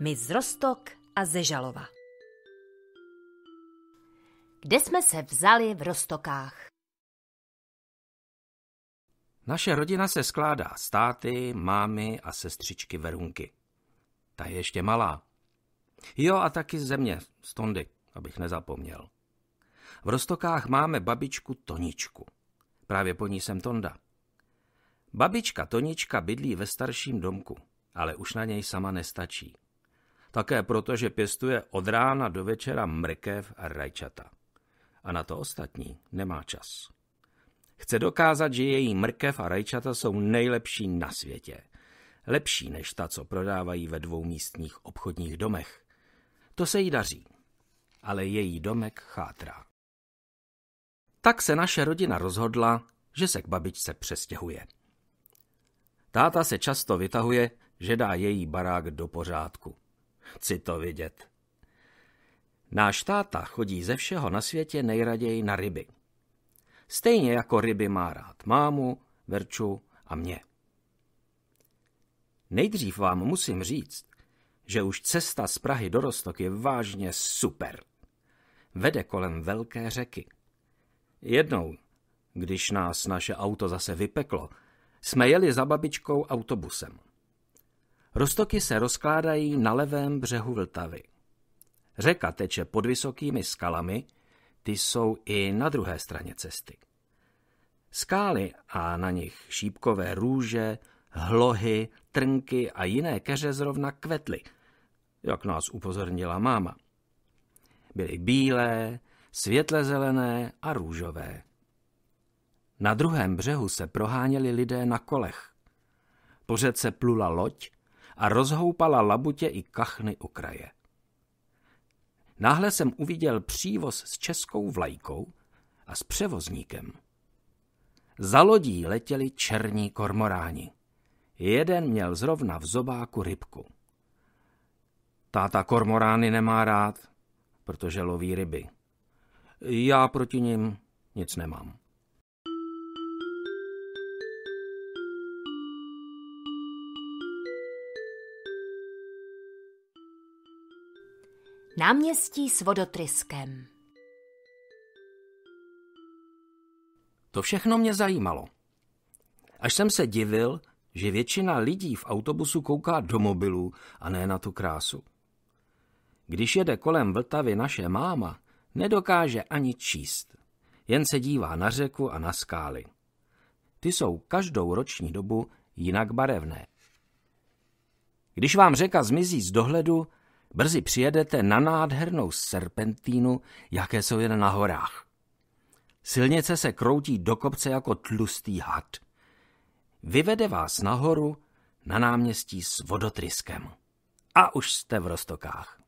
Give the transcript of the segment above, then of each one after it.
z Rostok a Zežalova. Kde jsme se vzali v Rostokách? Naše rodina se skládá z táty, mámy a sestřičky Verunky. Ta je ještě malá. Jo a taky ze mě, z Tondy, abych nezapomněl. V Rostokách máme babičku Toničku. Právě po ní jsem Tonda. Babička Tonička bydlí ve starším domku, ale už na něj sama nestačí. Také proto, že pěstuje od rána do večera mrkev a rajčata. A na to ostatní nemá čas. Chce dokázat, že její mrkev a rajčata jsou nejlepší na světě. Lepší než ta, co prodávají ve dvou místních obchodních domech. To se jí daří, ale její domek chátrá. Tak se naše rodina rozhodla, že se k babičce přestěhuje. Táta se často vytahuje, že dá její barák do pořádku. Chci to vidět. Náš táta chodí ze všeho na světě nejraději na ryby. Stejně jako ryby má rád mámu, Verču a mě. Nejdřív vám musím říct, že už cesta z Prahy do Rostok je vážně super. Vede kolem velké řeky. Jednou, když nás naše auto zase vypeklo, jsme jeli za babičkou autobusem. Roztoky se rozkládají na levém břehu Vltavy. Řeka teče pod vysokými skalami, ty jsou i na druhé straně cesty. Skály a na nich šípkové růže, hlohy, trnky a jiné keře zrovna kvetly, jak nás upozornila máma. Byly bílé, světle zelené a růžové. Na druhém břehu se proháněli lidé na kolech. Po řece plula loď a rozhoupala labutě i kachny u kraje. Náhle jsem uviděl přívoz s českou vlajkou a s převozníkem. Za lodí letěli černí kormoráni. Jeden měl zrovna v zobáku rybku. Táta kormorány nemá rád, protože loví ryby. Já proti ním nic nemám. Náměstí s vodotryskem. To všechno mě zajímalo. Až jsem se divil, že většina lidí v autobusu kouká do mobilů a ne na tu krásu. Když jede kolem Vltavy naše máma, nedokáže ani číst. Jen se dívá na řeku a na skály. Ty jsou každou roční dobu jinak barevné. Když vám řeka zmizí z dohledu, Brzy přijedete na nádhernou serpentínu, jaké jsou jen na horách. Silnice se kroutí do kopce jako tlustý had. Vyvede vás nahoru na náměstí s vodotryskem. A už jste v Rostokách.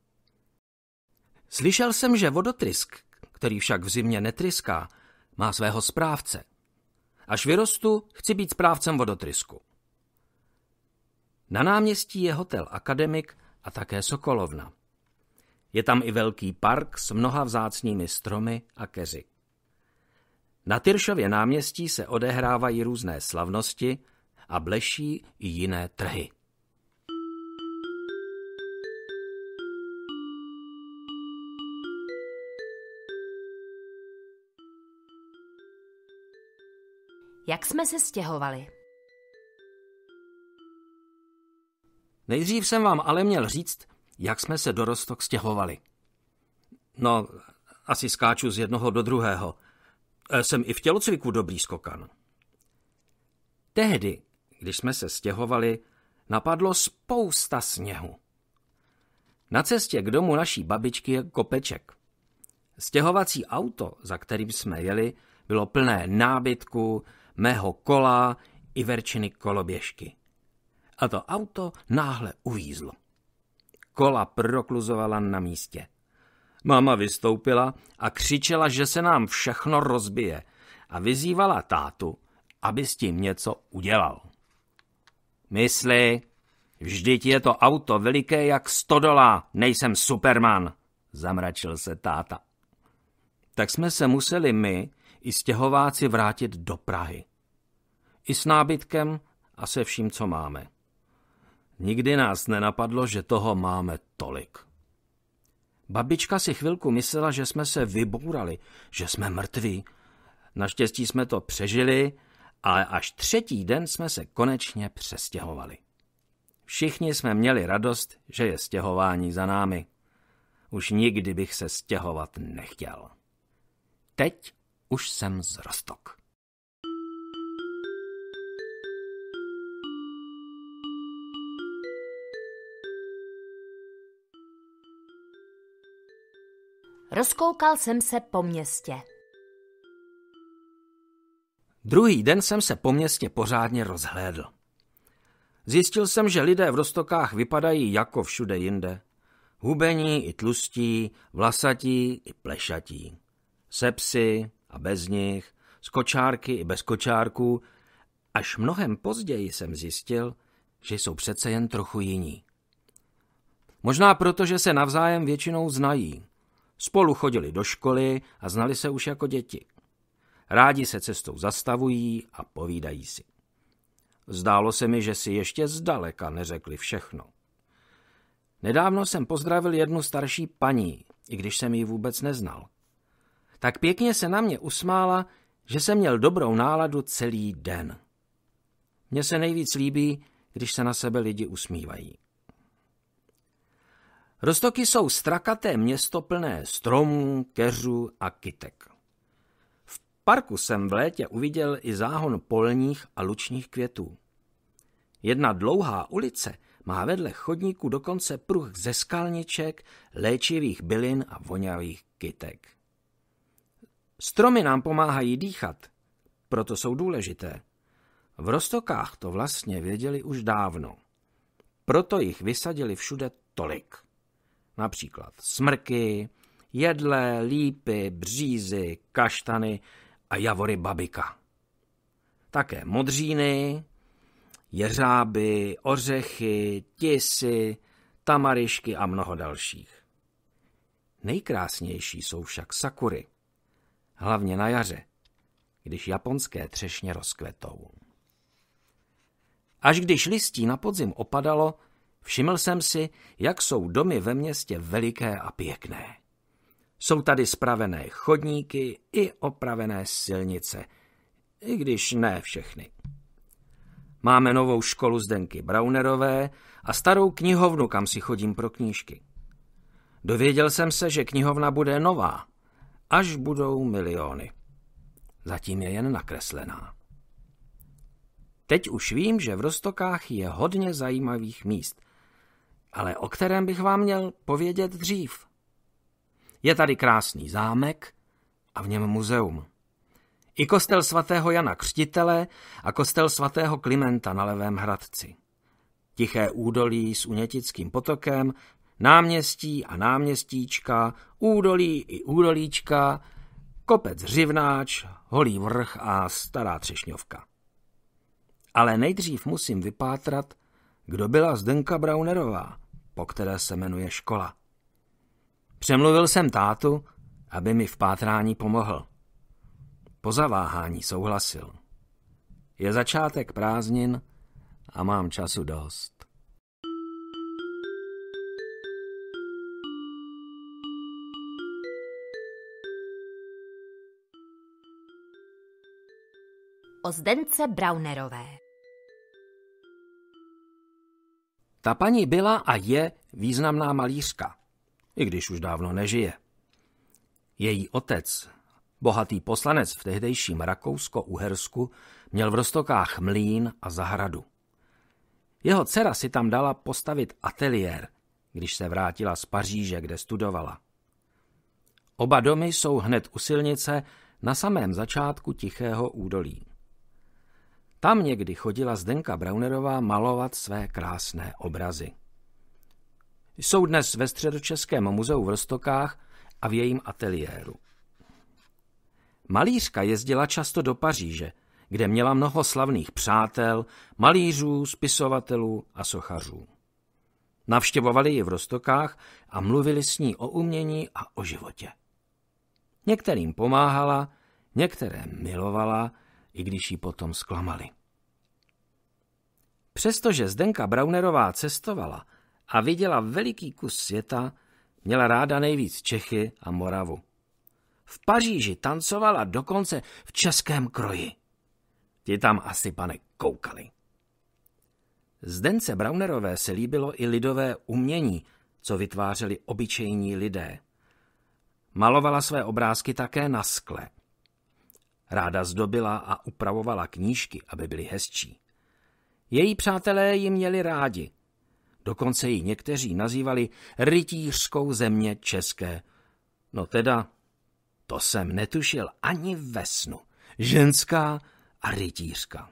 Slyšel jsem, že vodotrysk, který však v zimě netryská, má svého správce. Až vyrostu, chci být správcem vodotrysku. Na náměstí je hotel Akademik a také sokolovna. Je tam i velký park s mnoha vzácnými stromy a keři. Na Tyršově náměstí se odehrávají různé slavnosti a bleší i jiné trhy. Jak jsme se stěhovali? Nejdřív jsem vám ale měl říct, jak jsme se do Rostok stěhovali. No, asi skáču z jednoho do druhého. E, jsem i v tělocviku dobrý skokan. Tehdy, když jsme se stěhovali, napadlo spousta sněhu. Na cestě k domu naší babičky je kopeček. Stěhovací auto, za kterým jsme jeli, bylo plné nábytku, mého kola i verčiny koloběžky a to auto náhle uvízlo. Kola prokluzovala na místě. Máma vystoupila a křičela, že se nám všechno rozbije a vyzývala tátu, aby s tím něco udělal. Mysli, vždyť je to auto veliké jak stodola, nejsem superman, zamračil se táta. Tak jsme se museli my i stěhováci vrátit do Prahy. I s nábytkem a se vším, co máme. Nikdy nás nenapadlo, že toho máme tolik. Babička si chvilku myslela, že jsme se vybourali, že jsme mrtví. Naštěstí jsme to přežili, ale až třetí den jsme se konečně přestěhovali. Všichni jsme měli radost, že je stěhování za námi. Už nikdy bych se stěhovat nechtěl. Teď už jsem zrostok. Rozkoukal jsem se po městě. Druhý den jsem se po městě pořádně rozhlédl. Zjistil jsem, že lidé v Rostokách vypadají jako všude jinde. Hubení i tlustí, vlasatí i plešatí. sepsy a bez nich, s kočárky i bez kočárků. Až mnohem později jsem zjistil, že jsou přece jen trochu jiní. Možná proto, že se navzájem většinou znají. Spolu chodili do školy a znali se už jako děti. Rádi se cestou zastavují a povídají si. Zdálo se mi, že si ještě zdaleka neřekli všechno. Nedávno jsem pozdravil jednu starší paní, i když jsem ji vůbec neznal. Tak pěkně se na mě usmála, že jsem měl dobrou náladu celý den. Mně se nejvíc líbí, když se na sebe lidi usmívají. Rostoky jsou strakaté město plné stromů, keřů a kytek. V parku jsem v létě uviděl i záhon polních a lučních květů. Jedna dlouhá ulice má vedle chodníku dokonce pruh ze skalniček, léčivých bylin a voňavých kytek. Stromy nám pomáhají dýchat, proto jsou důležité. V Rostokách to vlastně věděli už dávno. Proto jich vysadili všude tolik. Například smrky, jedle, lípy, břízy, kaštany a javory babika. Také modříny, jeřáby, ořechy, tisy, tamarišky a mnoho dalších. Nejkrásnější jsou však sakury, hlavně na jaře, když japonské třešně rozkvetou. Až když listí na podzim opadalo, Všiml jsem si, jak jsou domy ve městě veliké a pěkné. Jsou tady spravené chodníky i opravené silnice, i když ne všechny. Máme novou školu Zdenky Braunerové a starou knihovnu, kam si chodím pro knížky. Dověděl jsem se, že knihovna bude nová, až budou miliony. Zatím je jen nakreslená. Teď už vím, že v Rostokách je hodně zajímavých míst, ale o kterém bych vám měl povědět dřív. Je tady krásný zámek a v něm muzeum. I kostel svatého Jana Křtitele a kostel svatého Klimenta na Levém Hradci. Tiché údolí s unětickým potokem, náměstí a náměstíčka, údolí i údolíčka, kopec Řivnáč, Holý vrch a Stará Třešňovka. Ale nejdřív musím vypátrat, kdo byla Zdenka Braunerová po které se jmenuje škola. Přemluvil jsem tátu, aby mi v pátrání pomohl. Po zaváhání souhlasil. Je začátek prázdnin a mám času dost. O Zdence Braunerové Ta paní byla a je významná malířka, i když už dávno nežije. Její otec, bohatý poslanec v tehdejším Rakousko-Uhersku, měl v Rostokách mlín a zahradu. Jeho dcera si tam dala postavit ateliér, když se vrátila z Paříže, kde studovala. Oba domy jsou hned u silnice na samém začátku Tichého údolí. Tam někdy chodila Zdenka Braunerová malovat své krásné obrazy. Jsou dnes ve Středočeském muzeu v Rostokách a v jejím ateliéru. Malířka jezdila často do Paříže, kde měla mnoho slavných přátel, malířů, spisovatelů a sochařů. Navštěvovali ji v Rostokách a mluvili s ní o umění a o životě. Některým pomáhala, některé milovala, i když ji potom zklamali. Přestože Zdenka Braunerová cestovala a viděla veliký kus světa, měla ráda nejvíc Čechy a Moravu. V Paříži tancovala dokonce v českém kroji. Ti tam asi, pane, koukali. Zdence Braunerové se líbilo i lidové umění, co vytvářeli obyčejní lidé. Malovala své obrázky také na skle – Ráda zdobila a upravovala knížky, aby byly hezčí. Její přátelé ji měli rádi. Dokonce ji někteří nazývali rytířskou země české. No teda, to jsem netušil ani ve snu. Ženská a rytířka.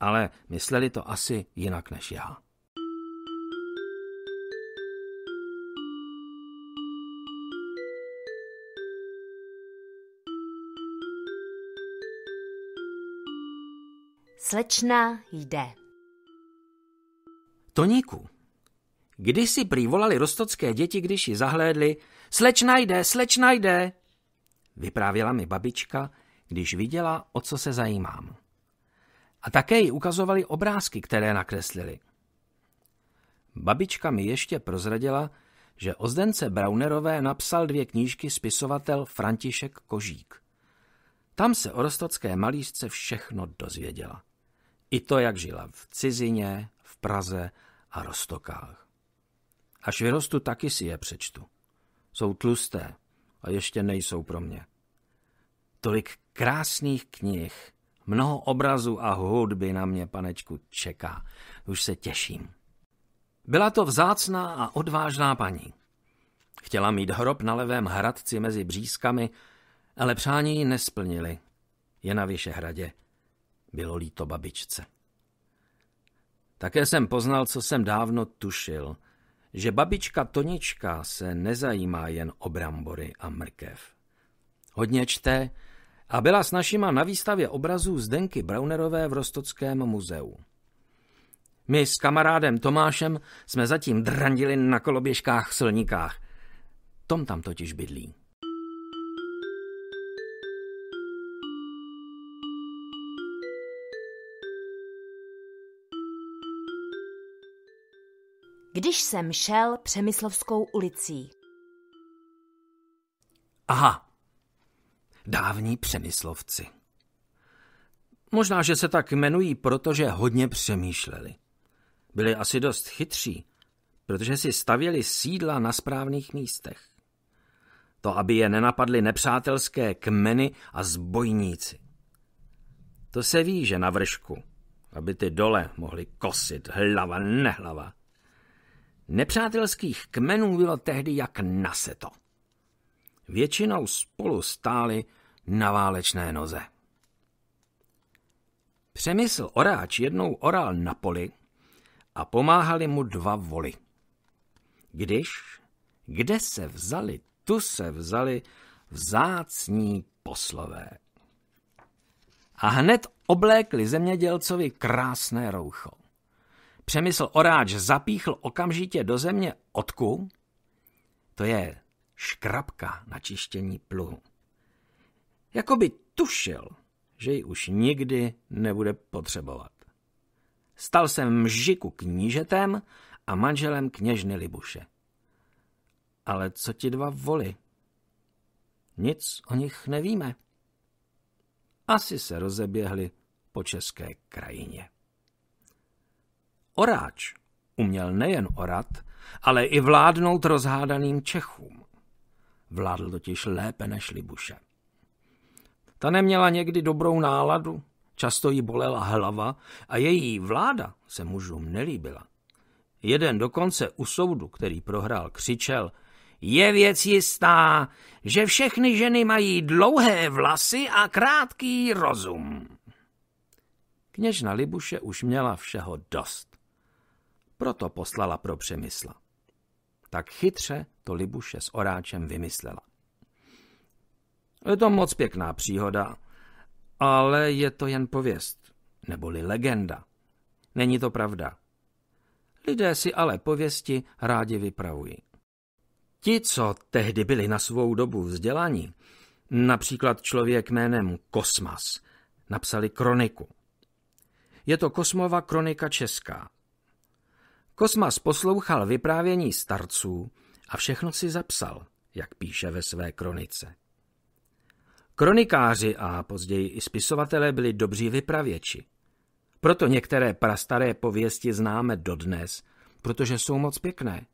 Ale mysleli to asi jinak než já. Slečna jde. Toníku, když si přivolali rostocké děti, když ji zahlédli, slečna jde, slečna jde, vyprávěla mi babička, když viděla, o co se zajímám. A také ji ukazovali obrázky, které nakreslili. Babička mi ještě prozradila, že o Zdence Braunerové napsal dvě knížky spisovatel František Kožík. Tam se o rostocké malířce všechno dozvěděla. I to, jak žila v cizině, v Praze a Rostokách. Až vyrostu, taky si je přečtu. Jsou tlusté a ještě nejsou pro mě. Tolik krásných knih, mnoho obrazů a hudby na mě, panečku, čeká. Už se těším. Byla to vzácná a odvážná paní. Chtěla mít hrob na levém hradci mezi břízkami, ale přání nesplnili. Je na Vyšehradě. hradě bylo líto babičce. Také jsem poznal, co jsem dávno tušil, že babička Tonička se nezajímá jen o brambory a mrkev. Hodně čte a byla s našima na výstavě obrazů Zdenky Braunerové v Rostockém muzeu. My s kamarádem Tomášem jsme zatím drandili na koloběžkách v silnikách. Tom tam totiž bydlí. když jsem šel Přemyslovskou ulicí. Aha, dávní Přemyslovci. Možná, že se tak jmenují, protože hodně přemýšleli. Byli asi dost chytří, protože si stavěli sídla na správných místech. To, aby je nenapadly nepřátelské kmeny a zbojníci. To se ví, že na vršku, aby ty dole mohli kosit hlava nehlava. Nepřátelských kmenů bylo tehdy jak naseto. Většinou spolu stáli na válečné noze. Přemysl oráč jednou oral na poli a pomáhali mu dva voli. Když, kde se vzali, tu se vzali vzácní poslové. A hned oblékli zemědělcovi krásné roucho. Přemysl Oráč zapíchl okamžitě do země otku, to je škrabka na čištění pluhu. Jakoby tušil, že ji už nikdy nebude potřebovat. Stal jsem mžiku knížetem a manželem kněžny Libuše. Ale co ti dva voli? Nic o nich nevíme. Asi se rozeběhli po české krajině. Oráč uměl nejen orat, ale i vládnout rozhádaným Čechům. Vládl totiž lépe než Libuše. Ta neměla někdy dobrou náladu, často jí bolela hlava a její vláda se mužům nelíbila. Jeden dokonce u soudu, který prohrál, křičel Je věc jistá, že všechny ženy mají dlouhé vlasy a krátký rozum. Kněžna Libuše už měla všeho dost proto poslala pro Přemysla. Tak chytře to Libuše s Oráčem vymyslela. Je to moc pěkná příhoda, ale je to jen pověst, neboli legenda. Není to pravda. Lidé si ale pověsti rádi vypravují. Ti, co tehdy byli na svou dobu vzdělaní, například člověk jménem Kosmas, napsali kroniku. Je to Kosmova kronika česká, Kosmas poslouchal vyprávění starců a všechno si zapsal, jak píše ve své kronice. Kronikáři a později i spisovatelé byli dobří vypravěči. Proto některé prastaré pověsti známe dodnes, protože jsou moc pěkné.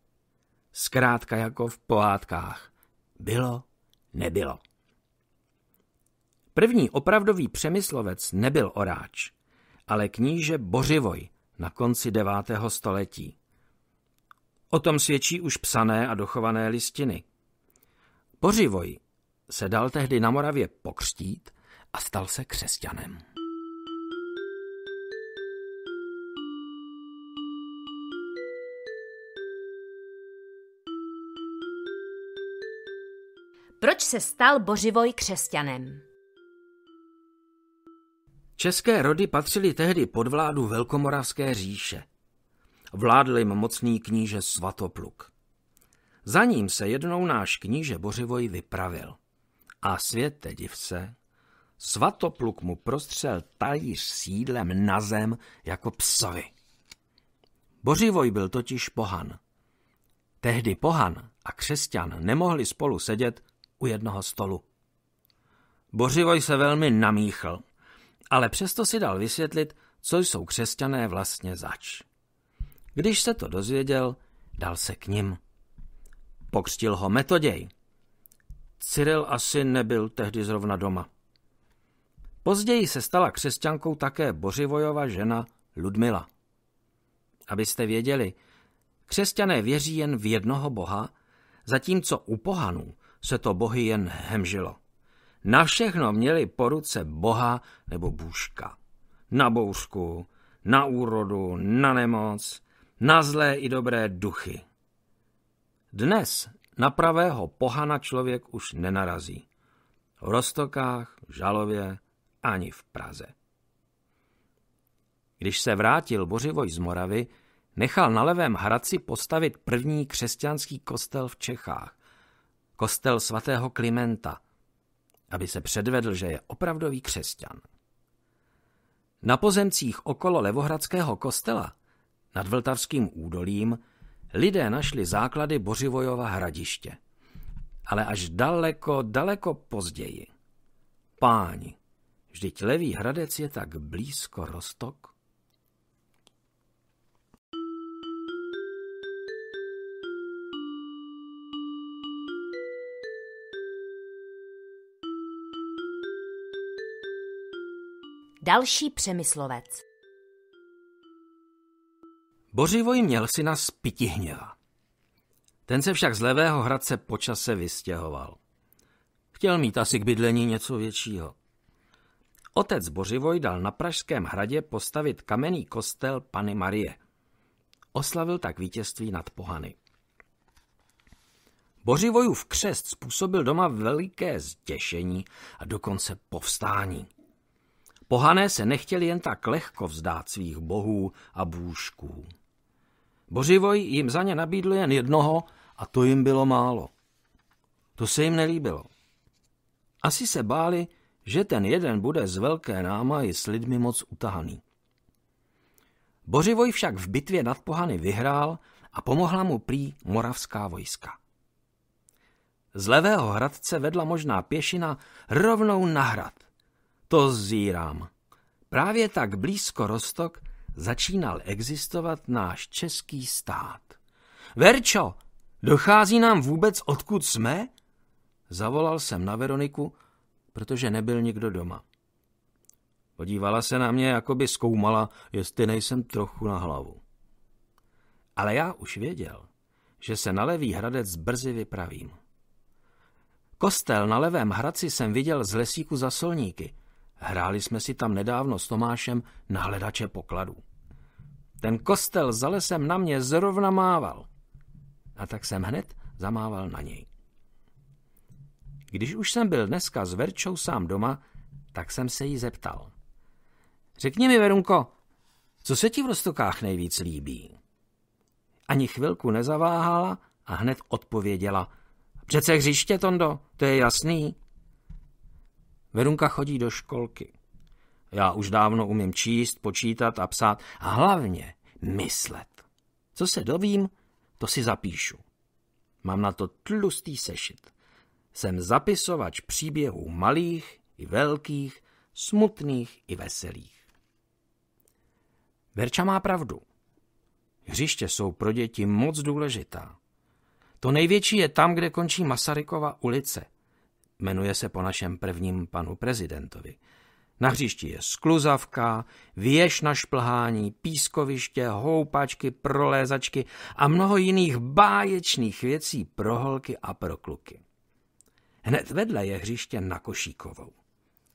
Zkrátka jako v pohádkách. Bylo, nebylo. První opravdový přemyslovec nebyl oráč, ale kníže Bořivoj, na konci 9. století. O tom svědčí už psané a dochované listiny. Pořivoj se dal tehdy na Moravě pokřtít a stal se křesťanem. Proč se stal Bořivoj křesťanem? České rody patřily tehdy pod vládu Velkomoravské říše. Vládl jim mocný kníže Svatopluk. Za ním se jednou náš kníže Bořivoj vypravil. A světe divce, Svatopluk mu prostřel talíř sídlem na zem jako psovi. Bořivoj byl totiž pohan. Tehdy pohan a křesťan nemohli spolu sedět u jednoho stolu. Bořivoj se velmi namíchl ale přesto si dal vysvětlit, co jsou křesťané vlastně zač. Když se to dozvěděl, dal se k ním. Pokřtil ho metoděj. Cyril asi nebyl tehdy zrovna doma. Později se stala křesťankou také Bořivojova žena Ludmila. Abyste věděli, křesťané věří jen v jednoho boha, zatímco u pohanů se to bohy jen hemžilo. Na všechno měli po ruce boha nebo bůžka. Na bouřku, na úrodu, na nemoc, na zlé i dobré duchy. Dnes na pravého pohana člověk už nenarazí. V Rostokách, v Žalově ani v Praze. Když se vrátil Bořivoj z Moravy, nechal na levém Hradci postavit první křesťanský kostel v Čechách. Kostel svatého Klimenta – aby se předvedl, že je opravdový křesťan. Na pozemcích okolo Levohradského kostela, nad Vltavským údolím, lidé našli základy Bořivojova hradiště. Ale až daleko, daleko později. Páni, vždyť Levý hradec je tak blízko Rostok – Další přemyslovec. Bořivoj měl syna z Pitihněva. Ten se však z levého hradce počase vystěhoval. Chtěl mít asi k bydlení něco většího. Otec Bořivoj dal na Pražském hradě postavit kamenný kostel Pany Marie. Oslavil tak vítězství nad pohany. Bořivojův křest způsobil doma veliké zděšení a dokonce povstání. Pohané se nechtěli jen tak lehko vzdát svých bohů a bůžků. Bořivoj jim za ně nabídl jen jednoho a to jim bylo málo. To se jim nelíbilo. Asi se báli, že ten jeden bude z velké námaji s lidmi moc utahaný. Bořivoj však v bitvě nad Pohany vyhrál a pomohla mu prý moravská vojska. Z levého hradce vedla možná pěšina rovnou na hrad. To zírám. Právě tak blízko Rostok začínal existovat náš český stát. Verčo, dochází nám vůbec, odkud jsme? Zavolal jsem na Veroniku, protože nebyl nikdo doma. Podívala se na mě, jako by zkoumala, jestli nejsem trochu na hlavu. Ale já už věděl, že se na levý hradec brzy vypravím. Kostel na levém hradci jsem viděl z lesíku za solníky – Hráli jsme si tam nedávno s Tomášem na hledače pokladů. Ten kostel za lesem na mě zrovna mával. A tak jsem hned zamával na něj. Když už jsem byl dneska s Verčou sám doma, tak jsem se jí zeptal. Řekni mi, Verunko, co se ti v Rostokách nejvíc líbí? Ani chvilku nezaváhala a hned odpověděla. Přece hřiště, Tondo, to je jasný. Verunka chodí do školky. Já už dávno umím číst, počítat a psát a hlavně myslet. Co se dovím, to si zapíšu. Mám na to tlustý sešit. Jsem zapisovač příběhů malých i velkých, smutných i veselých. Verča má pravdu. Hřiště jsou pro děti moc důležitá. To největší je tam, kde končí Masarykova ulice – jmenuje se po našem prvním panu prezidentovi. Na hřišti je skluzavka, věž na šplhání, pískoviště, houpačky, prolézačky a mnoho jiných báječných věcí pro holky a pro kluky. Hned vedle je hřiště na Košíkovou.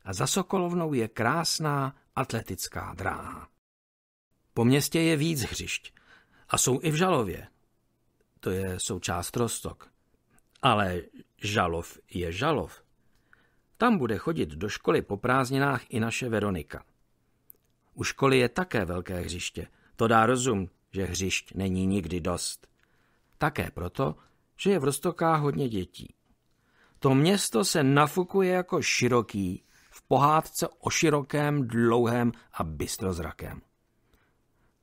A za Sokolovnou je krásná atletická dráha. Po městě je víc hřišť a jsou i v Žalově. To je součást Rostok. Ale žalov je žalov. Tam bude chodit do školy po prázdninách i naše Veronika. U školy je také velké hřiště. To dá rozum, že hřišť není nikdy dost. Také proto, že je v Rostokách hodně dětí. To město se nafukuje jako široký v pohádce o širokém, dlouhém a bystrozrakém.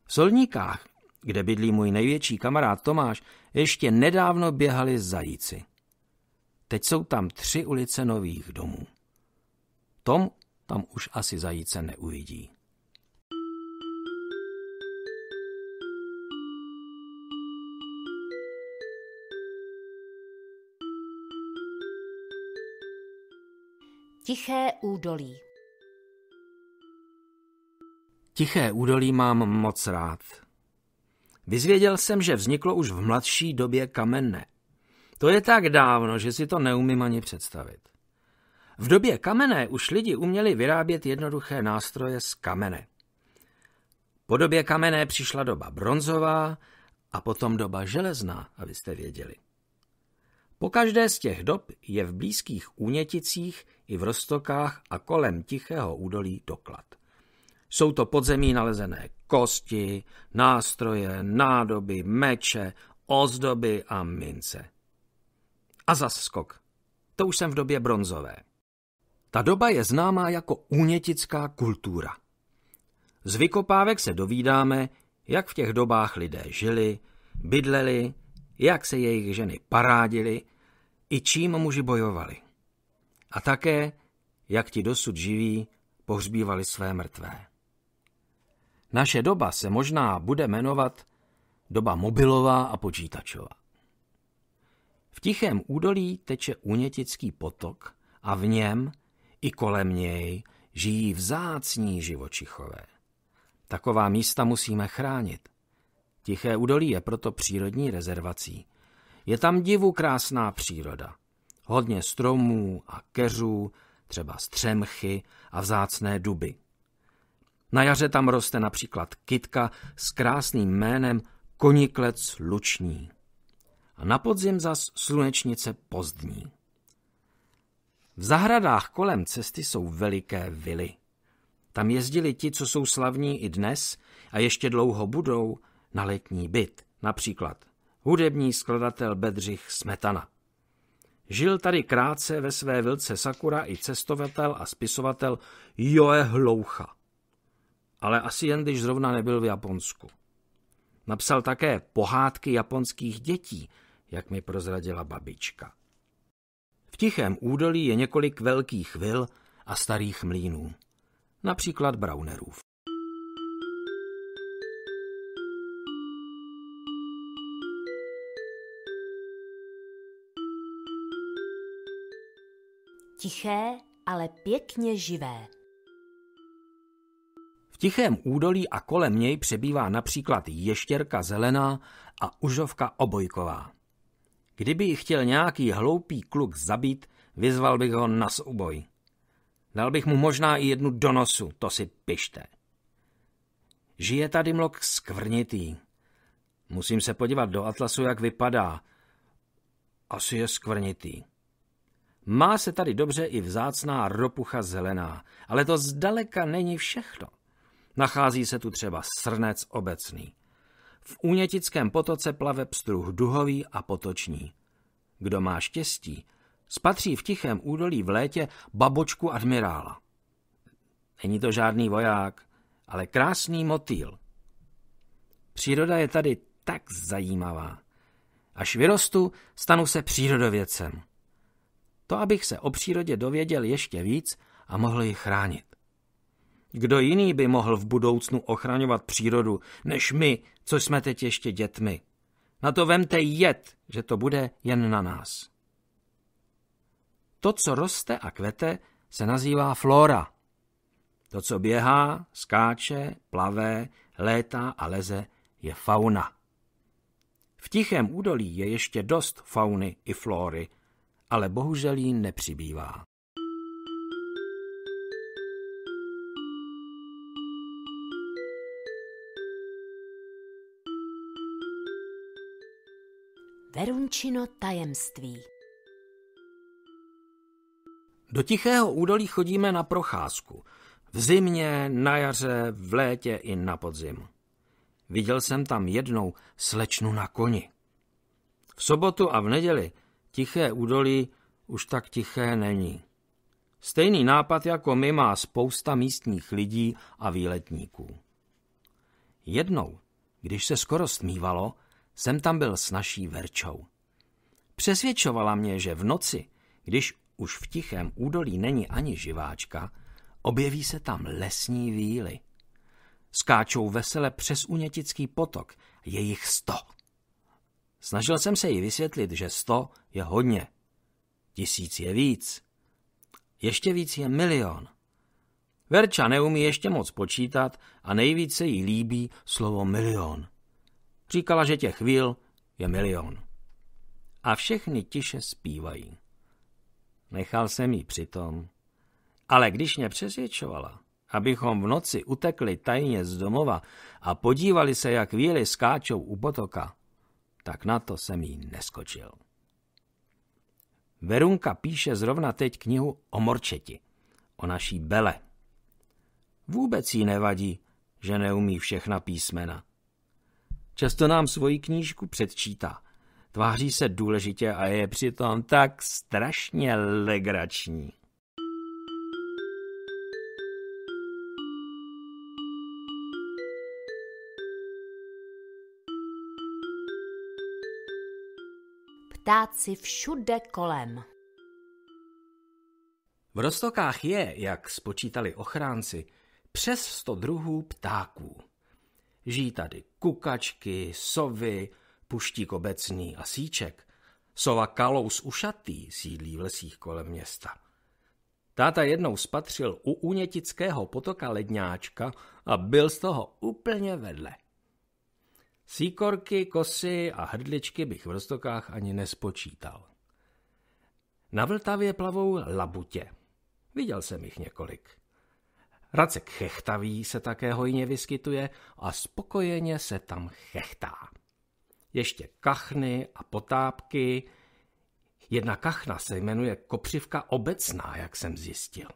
V Solníkách, kde bydlí můj největší kamarád Tomáš, ještě nedávno běhali zajíci. Teď jsou tam tři ulice nových domů. Tom tam už asi zajíce neuvidí. Tiché údolí Tiché údolí mám moc rád. Vyzvěděl jsem, že vzniklo už v mladší době kamenné. To je tak dávno, že si to neumím ani představit. V době kamene už lidi uměli vyrábět jednoduché nástroje z kamene. Po době kamenné přišla doba bronzová a potom doba železná, abyste věděli. Po každé z těch dob je v blízkých úněticích i v Rostokách a kolem Tichého údolí doklad. Jsou to podzemí nalezené kosti, nástroje, nádoby, meče, ozdoby a mince. A zas skok. To už jsem v době bronzové. Ta doba je známá jako únětická kultura. Z vykopávek se dovídáme, jak v těch dobách lidé žili, bydleli, jak se jejich ženy parádily i čím muži bojovali. A také, jak ti dosud živí, pohřbívali své mrtvé. Naše doba se možná bude jmenovat doba mobilová a počítačová. V tichém údolí teče unětický potok a v něm i kolem něj žijí vzácní živočichové. Taková místa musíme chránit. Tiché údolí je proto přírodní rezervací. Je tam divu krásná příroda. Hodně stromů a keřů, třeba střemchy a vzácné duby. Na jaře tam roste například kytka s krásným jménem koniklec luční. A na podzim zas slunečnice pozdní. V zahradách kolem cesty jsou veliké vily. Tam jezdili ti, co jsou slavní i dnes a ještě dlouho budou, na letní byt. Například hudební skladatel Bedřich Smetana. Žil tady krátce ve své vilce Sakura i cestovatel a spisovatel Joe Hloucha ale asi jen když zrovna nebyl v Japonsku. Napsal také pohádky japonských dětí, jak mi prozradila babička. V tichém údolí je několik velkých vil a starých mlínů, například Braunerův. Tiché, ale pěkně živé tichém údolí a kolem něj přebývá například ještěrka zelená a užovka obojková. Kdyby ji chtěl nějaký hloupý kluk zabít, vyzval bych ho na souboj. Dal bych mu možná i jednu do nosu, to si pište. Žije tady mlok skvrnitý. Musím se podívat do atlasu, jak vypadá. Asi je skvrnitý. Má se tady dobře i vzácná ropucha zelená, ale to zdaleka není všechno. Nachází se tu třeba srnec obecný. V únětickém potoce plave pstruh duhový a potoční. Kdo má štěstí, spatří v tichém údolí v létě babočku admirála. Není to žádný voják, ale krásný motýl. Příroda je tady tak zajímavá. Až vyrostu, stanu se přírodovědcem. To, abych se o přírodě dověděl ještě víc a mohl ji chránit. Kdo jiný by mohl v budoucnu ochraňovat přírodu, než my, co jsme teď ještě dětmi? Na to vemte jed, že to bude jen na nás. To, co roste a kvete, se nazývá flora. To, co běhá, skáče, plavé, létá a leze, je fauna. V tichém údolí je ještě dost fauny i flóry, ale bohužel jí nepřibývá. Verunčino tajemství Do tichého údolí chodíme na procházku. V zimě, na jaře, v létě i na podzim. Viděl jsem tam jednou slečnu na koni. V sobotu a v neděli tiché údolí už tak tiché není. Stejný nápad jako my má spousta místních lidí a výletníků. Jednou, když se skoro smívalo, jsem tam byl s naší verčou. Přesvědčovala mě, že v noci, když už v tichém údolí není ani živáčka, objeví se tam lesní víly. Skáčou vesele přes unětický potok, je jich sto. Snažil jsem se jí vysvětlit, že sto je hodně. Tisíc je víc. Ještě víc je milion. Verča neumí ještě moc počítat a nejvíce jí líbí slovo milion. Říkala, že těch chvíl je milion. A všechny tiše zpívají. Nechal jsem jí přitom. Ale když mě přesvědčovala, abychom v noci utekli tajně z domova a podívali se, jak víly skáčou u potoka, tak na to jsem jí neskočil. Verunka píše zrovna teď knihu o morčeti, o naší Bele. Vůbec jí nevadí, že neumí všechna písmena. Často nám svoji knížku předčítá. Tváří se důležitě a je přitom tak strašně legrační. Ptáci všude kolem. V Rostokách je, jak spočítali ochránci, přes 100 druhů ptáků. Žijí tady kukačky, sovy, puštík obecný a síček. Sova kalous ušatý sídlí v lesích kolem města. Táta jednou spatřil u unětického potoka ledňáčka a byl z toho úplně vedle. Síkorky, kosy a hrdličky bych v Rostokách ani nespočítal. Na Vltavě plavou labutě. Viděl jsem jich několik. Racek chechtavý se také hojně vyskytuje a spokojeně se tam chechtá. Ještě kachny a potápky. Jedna kachna se jmenuje kopřivka obecná, jak jsem zjistil.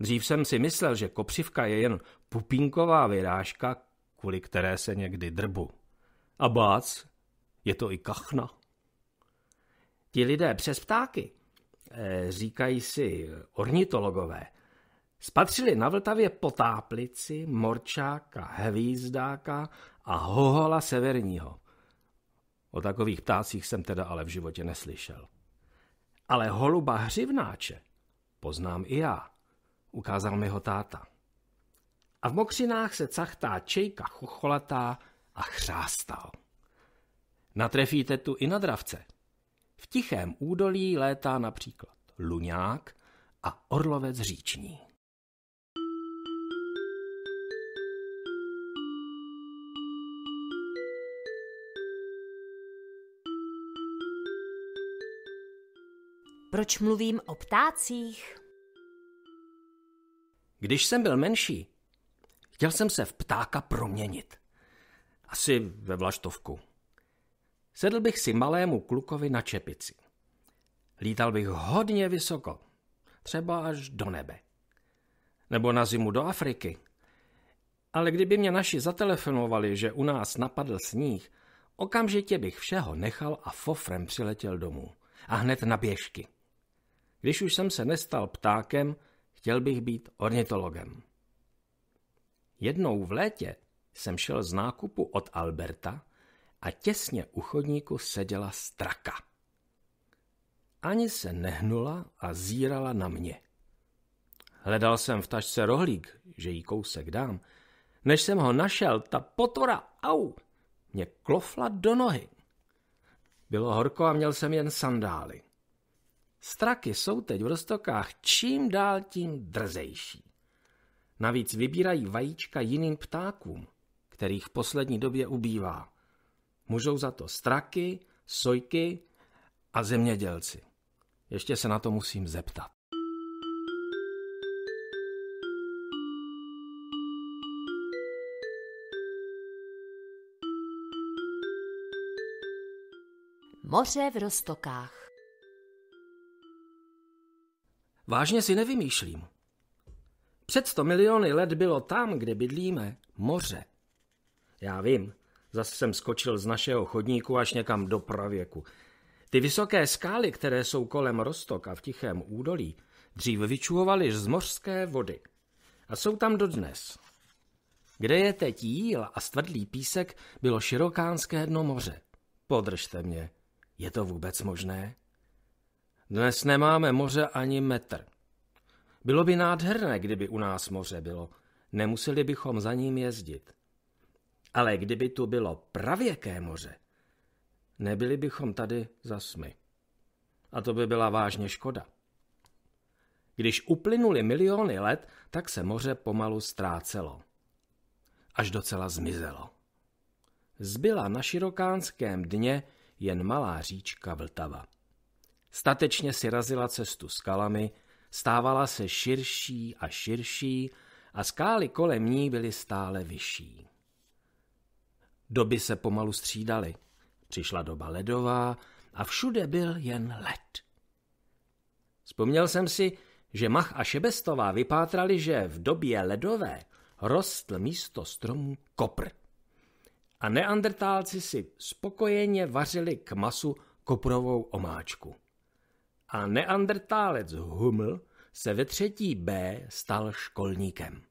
Dřív jsem si myslel, že kopřivka je jen pupínková vyrážka, kvůli které se někdy drbu. A bác, je to i kachna. Ti lidé přes ptáky, eh, říkají si ornitologové, Spatřili na Vltavě potáplici, morčáka, hvízdáka a hohola severního. O takových ptácích jsem teda ale v životě neslyšel. Ale holuba hřivnáče poznám i já, ukázal mi ho táta. A v mokřinách se cachtá čejka chocholatá a chřástal. Natrefíte tu i na dravce. V tichém údolí létá například luňák a orlovec říční. proč mluvím o ptácích? Když jsem byl menší, chtěl jsem se v ptáka proměnit. Asi ve vlaštovku. Sedl bych si malému klukovi na čepici. Lítal bych hodně vysoko, třeba až do nebe. Nebo na zimu do Afriky. Ale kdyby mě naši zatelefonovali, že u nás napadl sníh, okamžitě bych všeho nechal a fofrem přiletěl domů. A hned na běžky. Když už jsem se nestal ptákem, chtěl bych být ornitologem. Jednou v létě jsem šel z nákupu od Alberta a těsně u chodníku seděla straka. Ani se nehnula a zírala na mě. Hledal jsem v tašce rohlík, že jí kousek dám. Než jsem ho našel, ta potvora, au, mě klofla do nohy. Bylo horko a měl jsem jen sandály. Straky jsou teď v Rostokách čím dál tím drzejší. Navíc vybírají vajíčka jiným ptákům, kterých v poslední době ubývá. Můžou za to straky, sojky a zemědělci. Ještě se na to musím zeptat. Moře v Rostokách Vážně si nevymýšlím. Před sto miliony let bylo tam, kde bydlíme, moře. Já vím, zase jsem skočil z našeho chodníku až někam do pravěku. Ty vysoké skály, které jsou kolem Rostok a v Tichém údolí, dřív vyčuhovaly z mořské vody. A jsou tam dodnes. Kde je teď jíl a stvrdlý písek, bylo širokánské dno moře. Podržte mě, je to vůbec možné? Dnes nemáme moře ani metr. Bylo by nádherné, kdyby u nás moře bylo. Nemuseli bychom za ním jezdit. Ale kdyby tu bylo pravěké moře, nebyli bychom tady za smy. A to by byla vážně škoda. Když uplynuly miliony let, tak se moře pomalu ztrácelo. Až docela zmizelo. Zbyla na širokánském dně jen malá říčka Vltava. Statečně si razila cestu skalami, stávala se širší a širší a skály kolem ní byly stále vyšší. Doby se pomalu střídaly. Přišla doba ledová a všude byl jen led. Vzpomněl jsem si, že Mach a Šebestová vypátrali, že v době ledové rostl místo stromů kopr. A neandrtálci si spokojeně vařili k masu koprovou omáčku a neandertálec Huml se ve třetí B stal školníkem.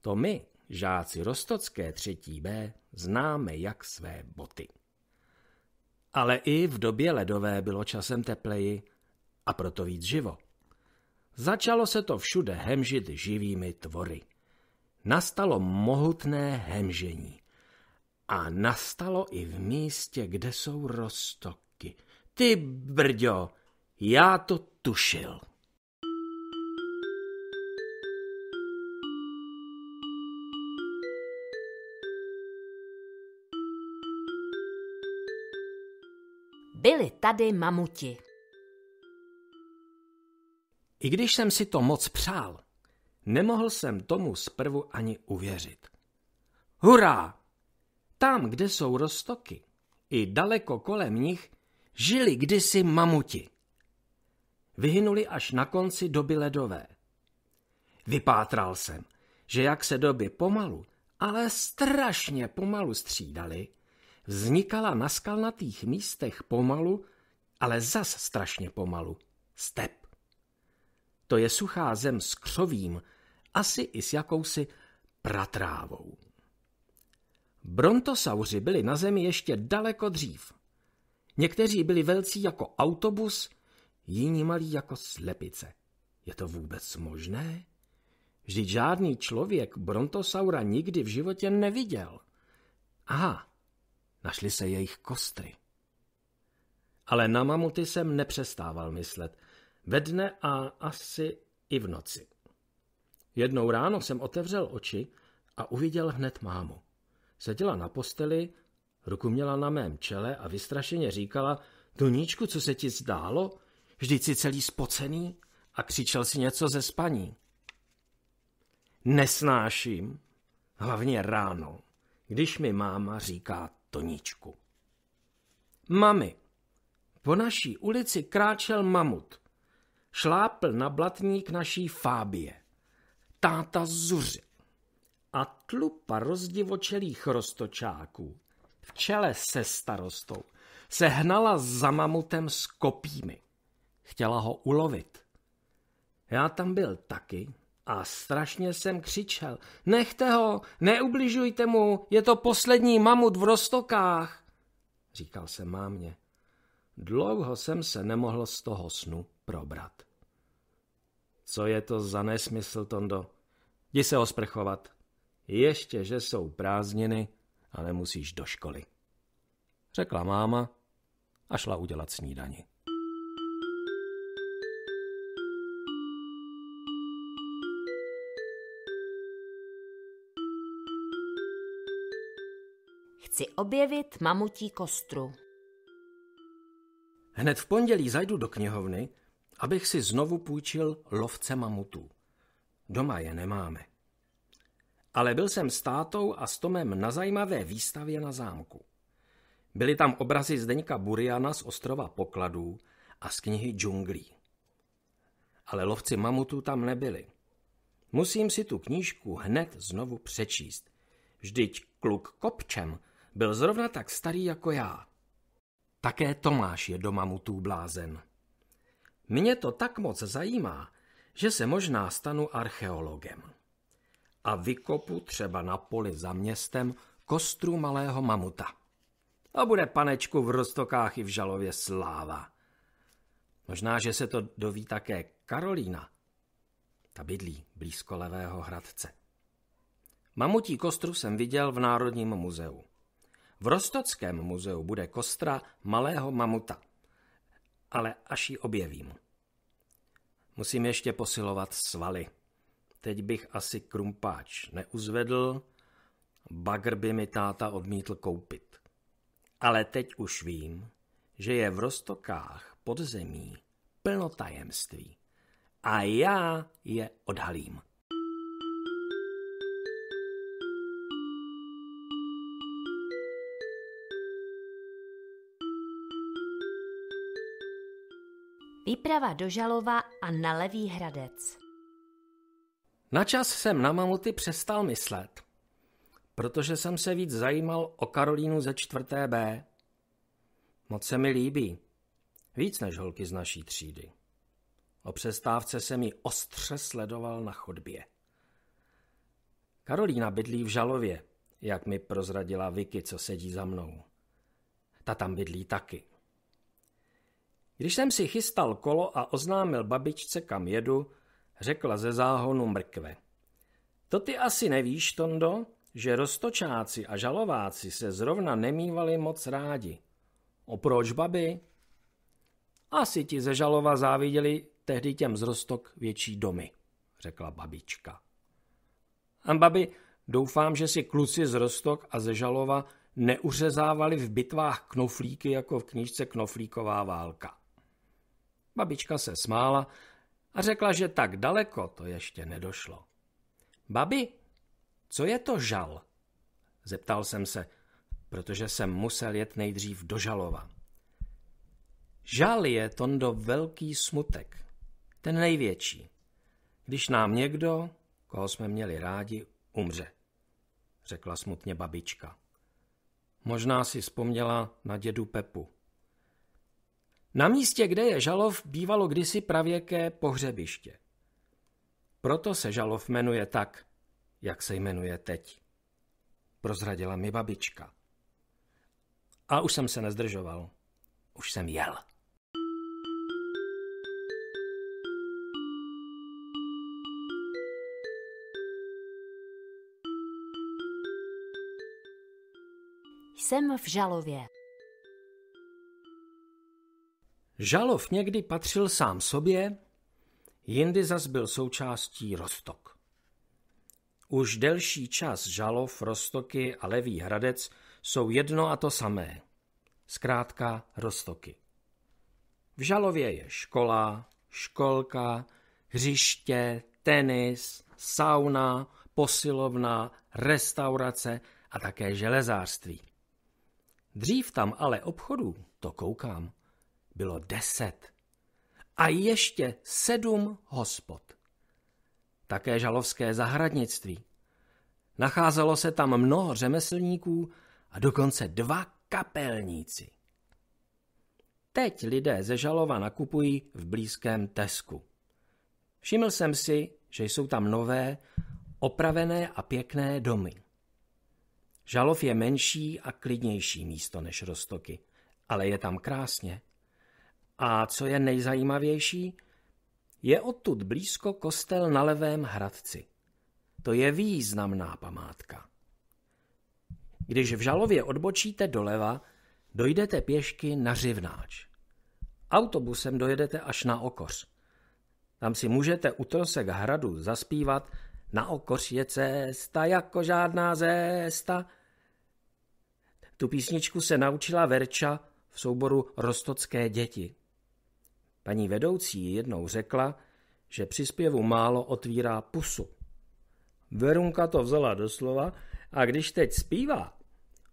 To my, žáci Rostocké třetí B, známe jak své boty. Ale i v době ledové bylo časem tepleji a proto víc živo. Začalo se to všude hemžit živými tvory. Nastalo mohutné hemžení. A nastalo i v místě, kde jsou roztoky. Ty brďo, já to tušil. Byli tady mamuti. I když jsem si to moc přál, nemohl jsem tomu zprvu ani uvěřit. Hurá! Tam, kde jsou roztoky, i daleko kolem nich, žili kdysi mamuti vyhynuli až na konci doby ledové. Vypátral jsem, že jak se doby pomalu, ale strašně pomalu střídali, vznikala na skalnatých místech pomalu, ale zas strašně pomalu, step. To je suchá zem s křovím, asi i s jakousi pratrávou. Brontosauři byli na zemi ještě daleko dřív. Někteří byli velcí jako autobus, jiní malí jako slepice. Je to vůbec možné? Vždyť žádný člověk brontosaura nikdy v životě neviděl. Aha, našly se jejich kostry. Ale na mamuty jsem nepřestával myslet. Ve dne a asi i v noci. Jednou ráno jsem otevřel oči a uviděl hned mámu. Seděla na posteli, ruku měla na mém čele a vystrašeně říkala, Tuníčku, co se ti zdálo? Vždyť si celý spocený a křičel si něco ze spaní. Nesnáším, hlavně ráno, když mi máma říká Toničku. Mami, po naší ulici kráčel mamut. Šlápl na blatník naší Fábie. Táta zuřil. A tlupa rozdivočelých roztočáků v čele se starostou se hnala za mamutem s kopími. Chtěla ho ulovit. Já tam byl taky a strašně jsem křičel. Nechte ho, neubližujte mu, je to poslední mamut v Rostokách, říkal jsem mámě. Dlouho jsem se nemohl z toho snu probrat. Co je to za nesmysl, Tondo? Jdi se osprchovat. Ještě, že jsou prázdniny a nemusíš do školy. Řekla máma a šla udělat snídani. Chci objevit mamutí kostru. Hned v pondělí zajdu do knihovny, abych si znovu půjčil lovce mamutů. Doma je nemáme. Ale byl jsem s tátou a s Tomem na zajímavé výstavě na zámku. Byly tam obrazy Zdeňka Buriana z ostrova Pokladů a z knihy Džunglí. Ale lovci mamutů tam nebyli. Musím si tu knížku hned znovu přečíst. Vždyť kluk kopčem byl zrovna tak starý jako já. Také Tomáš je do mamutů blázen. Mně to tak moc zajímá, že se možná stanu archeologem. A vykopu třeba na poli za městem kostru malého mamuta. A bude panečku v Rostokách i v Žalově sláva. Možná, že se to doví také Karolína. Ta bydlí blízko levého hradce. Mamutí kostru jsem viděl v Národním muzeu. V Rostockém muzeu bude kostra malého mamuta, ale až ji objevím. Musím ještě posilovat svaly. Teď bych asi krumpáč neuzvedl, bagr by mi táta odmítl koupit. Ale teď už vím, že je v Rostokách podzemí plno tajemství. A já je odhalím. Výprava do Žalova a na Levý hradec. Načas jsem na mamuty přestal myslet, protože jsem se víc zajímal o Karolínu ze čtvrté B. Moc se mi líbí. Víc než holky z naší třídy. O přestávce se mi ostře sledoval na chodbě. Karolína bydlí v Žalově, jak mi prozradila Vicky, co sedí za mnou. Ta tam bydlí taky. Když jsem si chystal kolo a oznámil babičce, kam jedu, řekla ze záhonu mrkve. To ty asi nevíš, Tondo, že roztočáci a žalováci se zrovna nemývali moc rádi. O proč, babi? Asi ti ze žalova záviděli tehdy těm z Rostok větší domy, řekla babička. A babi, doufám, že si kluci z Rostok a ze žalova neuřezávali v bitvách knoflíky jako v knižce Knoflíková válka. Babička se smála a řekla, že tak daleko to ještě nedošlo. Babi, co je to žal? Zeptal jsem se, protože jsem musel jet nejdřív do Žalova. Žal je, Tondo, velký smutek. Ten největší. Když nám někdo, koho jsme měli rádi, umře, řekla smutně babička. Možná si vzpomněla na dědu Pepu. Na místě, kde je Žalov, bývalo kdysi pravěké pohřebiště. Proto se Žalov jmenuje tak, jak se jmenuje teď. Prozradila mi babička. A už jsem se nezdržoval. Už jsem jel. Jsem v Žalově. Žalov někdy patřil sám sobě, jindy zas byl součástí Rostok. Už delší čas Žalov, Rostoky a Levý Hradec jsou jedno a to samé. Zkrátka Rostoky. V Žalově je škola, školka, hřiště, tenis, sauna, posilovna, restaurace a také železářství. Dřív tam ale obchodů, to koukám, bylo deset. A ještě sedm hospod. Také žalovské zahradnictví. Nacházelo se tam mnoho řemeslníků a dokonce dva kapelníci. Teď lidé ze Žalova nakupují v blízkém Tesku. Všiml jsem si, že jsou tam nové, opravené a pěkné domy. Žalov je menší a klidnější místo než Rostoky, ale je tam krásně. A co je nejzajímavější, je odtud blízko kostel na Levém hradci. To je významná památka. Když v Žalově odbočíte doleva, dojdete pěšky na Řivnáč. Autobusem dojedete až na Okoř. Tam si můžete trosek hradu zaspívat Na Okoř je cesta jako žádná zesta. Tu písničku se naučila Verča v souboru Rostocké děti. Paní vedoucí jednou řekla, že při zpěvu málo otvírá pusu. Verunka to vzala doslova a když teď zpívá,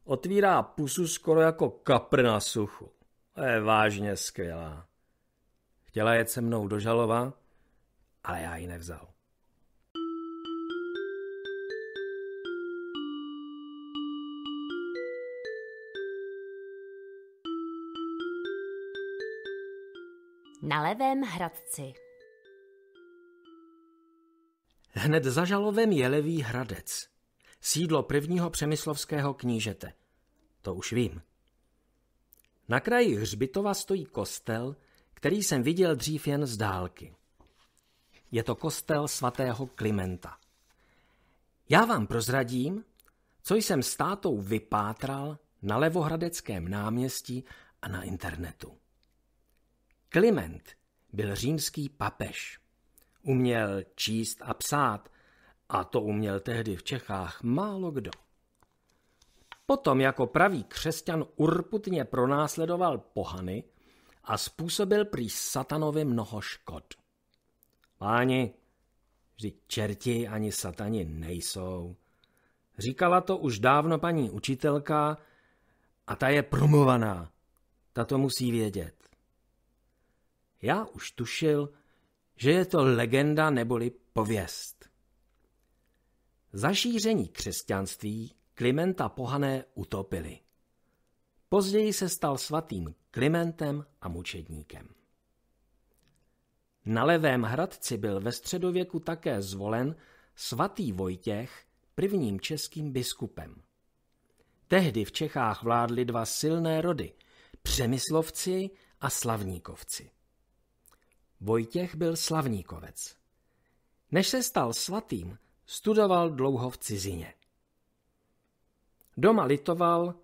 otvírá pusu skoro jako kapr na suchu. To je vážně skvělá. Chtěla jet se mnou do Žalova, ale já ji nevzal. na Levém hradci. Hned za Žalovem je Levý hradec, sídlo prvního přemyslovského knížete. To už vím. Na kraji hřbitova stojí kostel, který jsem viděl dřív jen z dálky. Je to kostel svatého Klimenta. Já vám prozradím, co jsem s tátou vypátral na Levohradeckém náměstí a na internetu. Kliment byl římský papež. Uměl číst a psát a to uměl tehdy v Čechách málo kdo. Potom jako pravý křesťan urputně pronásledoval pohany a způsobil prý satanovi mnoho škod. Páni, vždyť čerti ani satani nejsou. Říkala to už dávno paní učitelka a ta je promovaná. Ta to musí vědět. Já už tušil, že je to legenda neboli pověst. Zašíření křesťanství Klimenta pohané utopili. Později se stal svatým Klimentem a mučedníkem. Na Levém hradci byl ve středověku také zvolen svatý Vojtěch prvním českým biskupem. Tehdy v Čechách vládly dva silné rody, Přemyslovci a Slavníkovci. Vojtěch byl slavníkovec. Než se stal svatým, studoval dlouho v cizině. Doma litoval,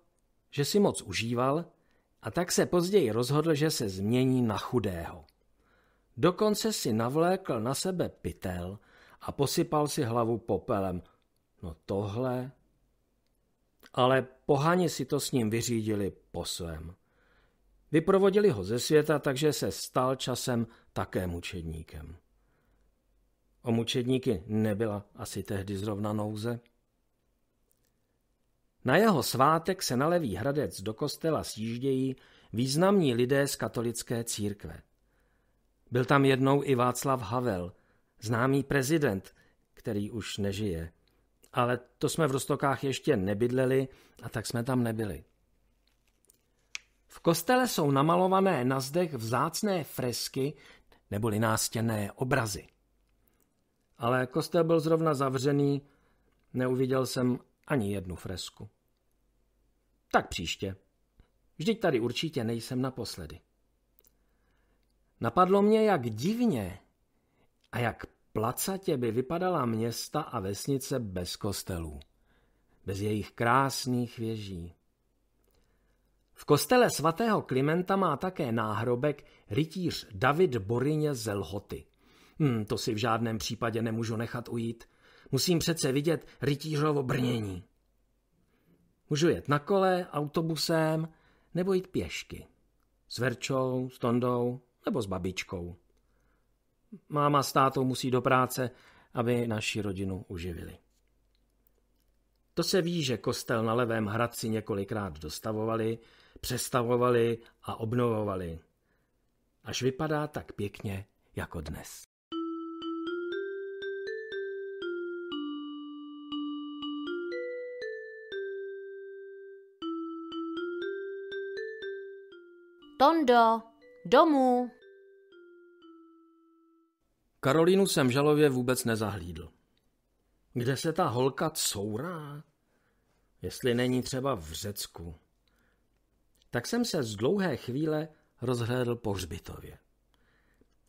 že si moc užíval, a tak se později rozhodl, že se změní na chudého. Dokonce si navlékl na sebe pytel a posypal si hlavu popelem. No tohle... Ale pohani si to s ním vyřídili po svém. Vyprovodili ho ze světa, takže se stal časem také mučedníkem. O mučedníky nebyla asi tehdy zrovna nouze. Na jeho svátek se na Levý hradec do kostela sjíždějí významní lidé z katolické církve. Byl tam jednou i Václav Havel, známý prezident, který už nežije. Ale to jsme v Rostokách ještě nebydleli a tak jsme tam nebyli. V kostele jsou namalované na zdech vzácné fresky neboli nástěné obrazy. Ale kostel byl zrovna zavřený, neuviděl jsem ani jednu fresku. Tak příště. Vždyť tady určitě nejsem naposledy. Napadlo mě, jak divně a jak placatě by vypadala města a vesnice bez kostelů, bez jejich krásných věží. V kostele svatého Klimenta má také náhrobek rytíř David Borině z Lhoty. Hmm, to si v žádném případě nemůžu nechat ujít. Musím přece vidět rytířovo brnění. Můžu jet na kole, autobusem, nebo jít pěšky. S Verčou, s Tondou, nebo s babičkou. Máma s tátou musí do práce, aby naši rodinu uživili. To se ví, že kostel na Levém hradci několikrát dostavovali, přestavovali a obnovovali. Až vypadá tak pěkně jako dnes. Tondo, domů! Karolínu jsem žalově vůbec nezahlídl. Kde se ta holka courá? Jestli není třeba v Řecku tak jsem se z dlouhé chvíle rozhlédl po hřbitově.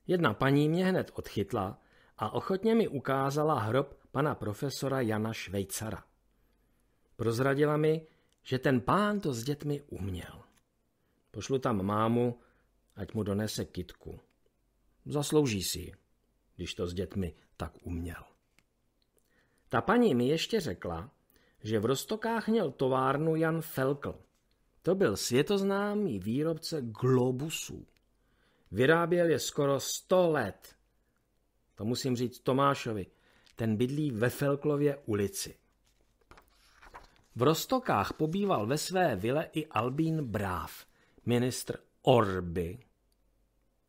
Jedna paní mě hned odchytla a ochotně mi ukázala hrob pana profesora Jana Švejcara. Prozradila mi, že ten pán to s dětmi uměl. Pošlu tam mámu, ať mu donese kitku. Zaslouží si ji, když to s dětmi tak uměl. Ta paní mi ještě řekla, že v Rostokách měl továrnu Jan Felkl – to byl světoznámý výrobce globusů. Vyráběl je skoro 100 let. To musím říct Tomášovi. Ten bydlí ve Felklově ulici. V Rostokách pobýval ve své vile i Albín Bráv, ministr Orby,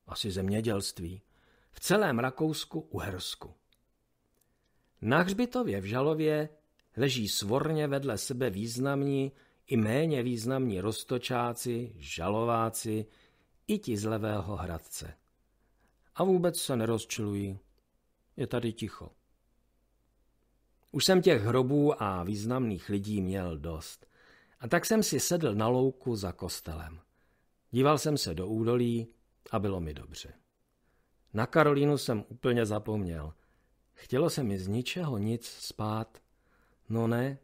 asi zemědělství, v celém Rakousku-Uhersku. Na hřbitově v Žalově leží svorně vedle sebe významní i méně významní roztočáci, žalováci, i ti z levého hradce. A vůbec se nerozčilují. Je tady ticho. Už jsem těch hrobů a významných lidí měl dost. A tak jsem si sedl na louku za kostelem. Díval jsem se do údolí a bylo mi dobře. Na Karolínu jsem úplně zapomněl. Chtělo se mi z ničeho nic spát. No ne,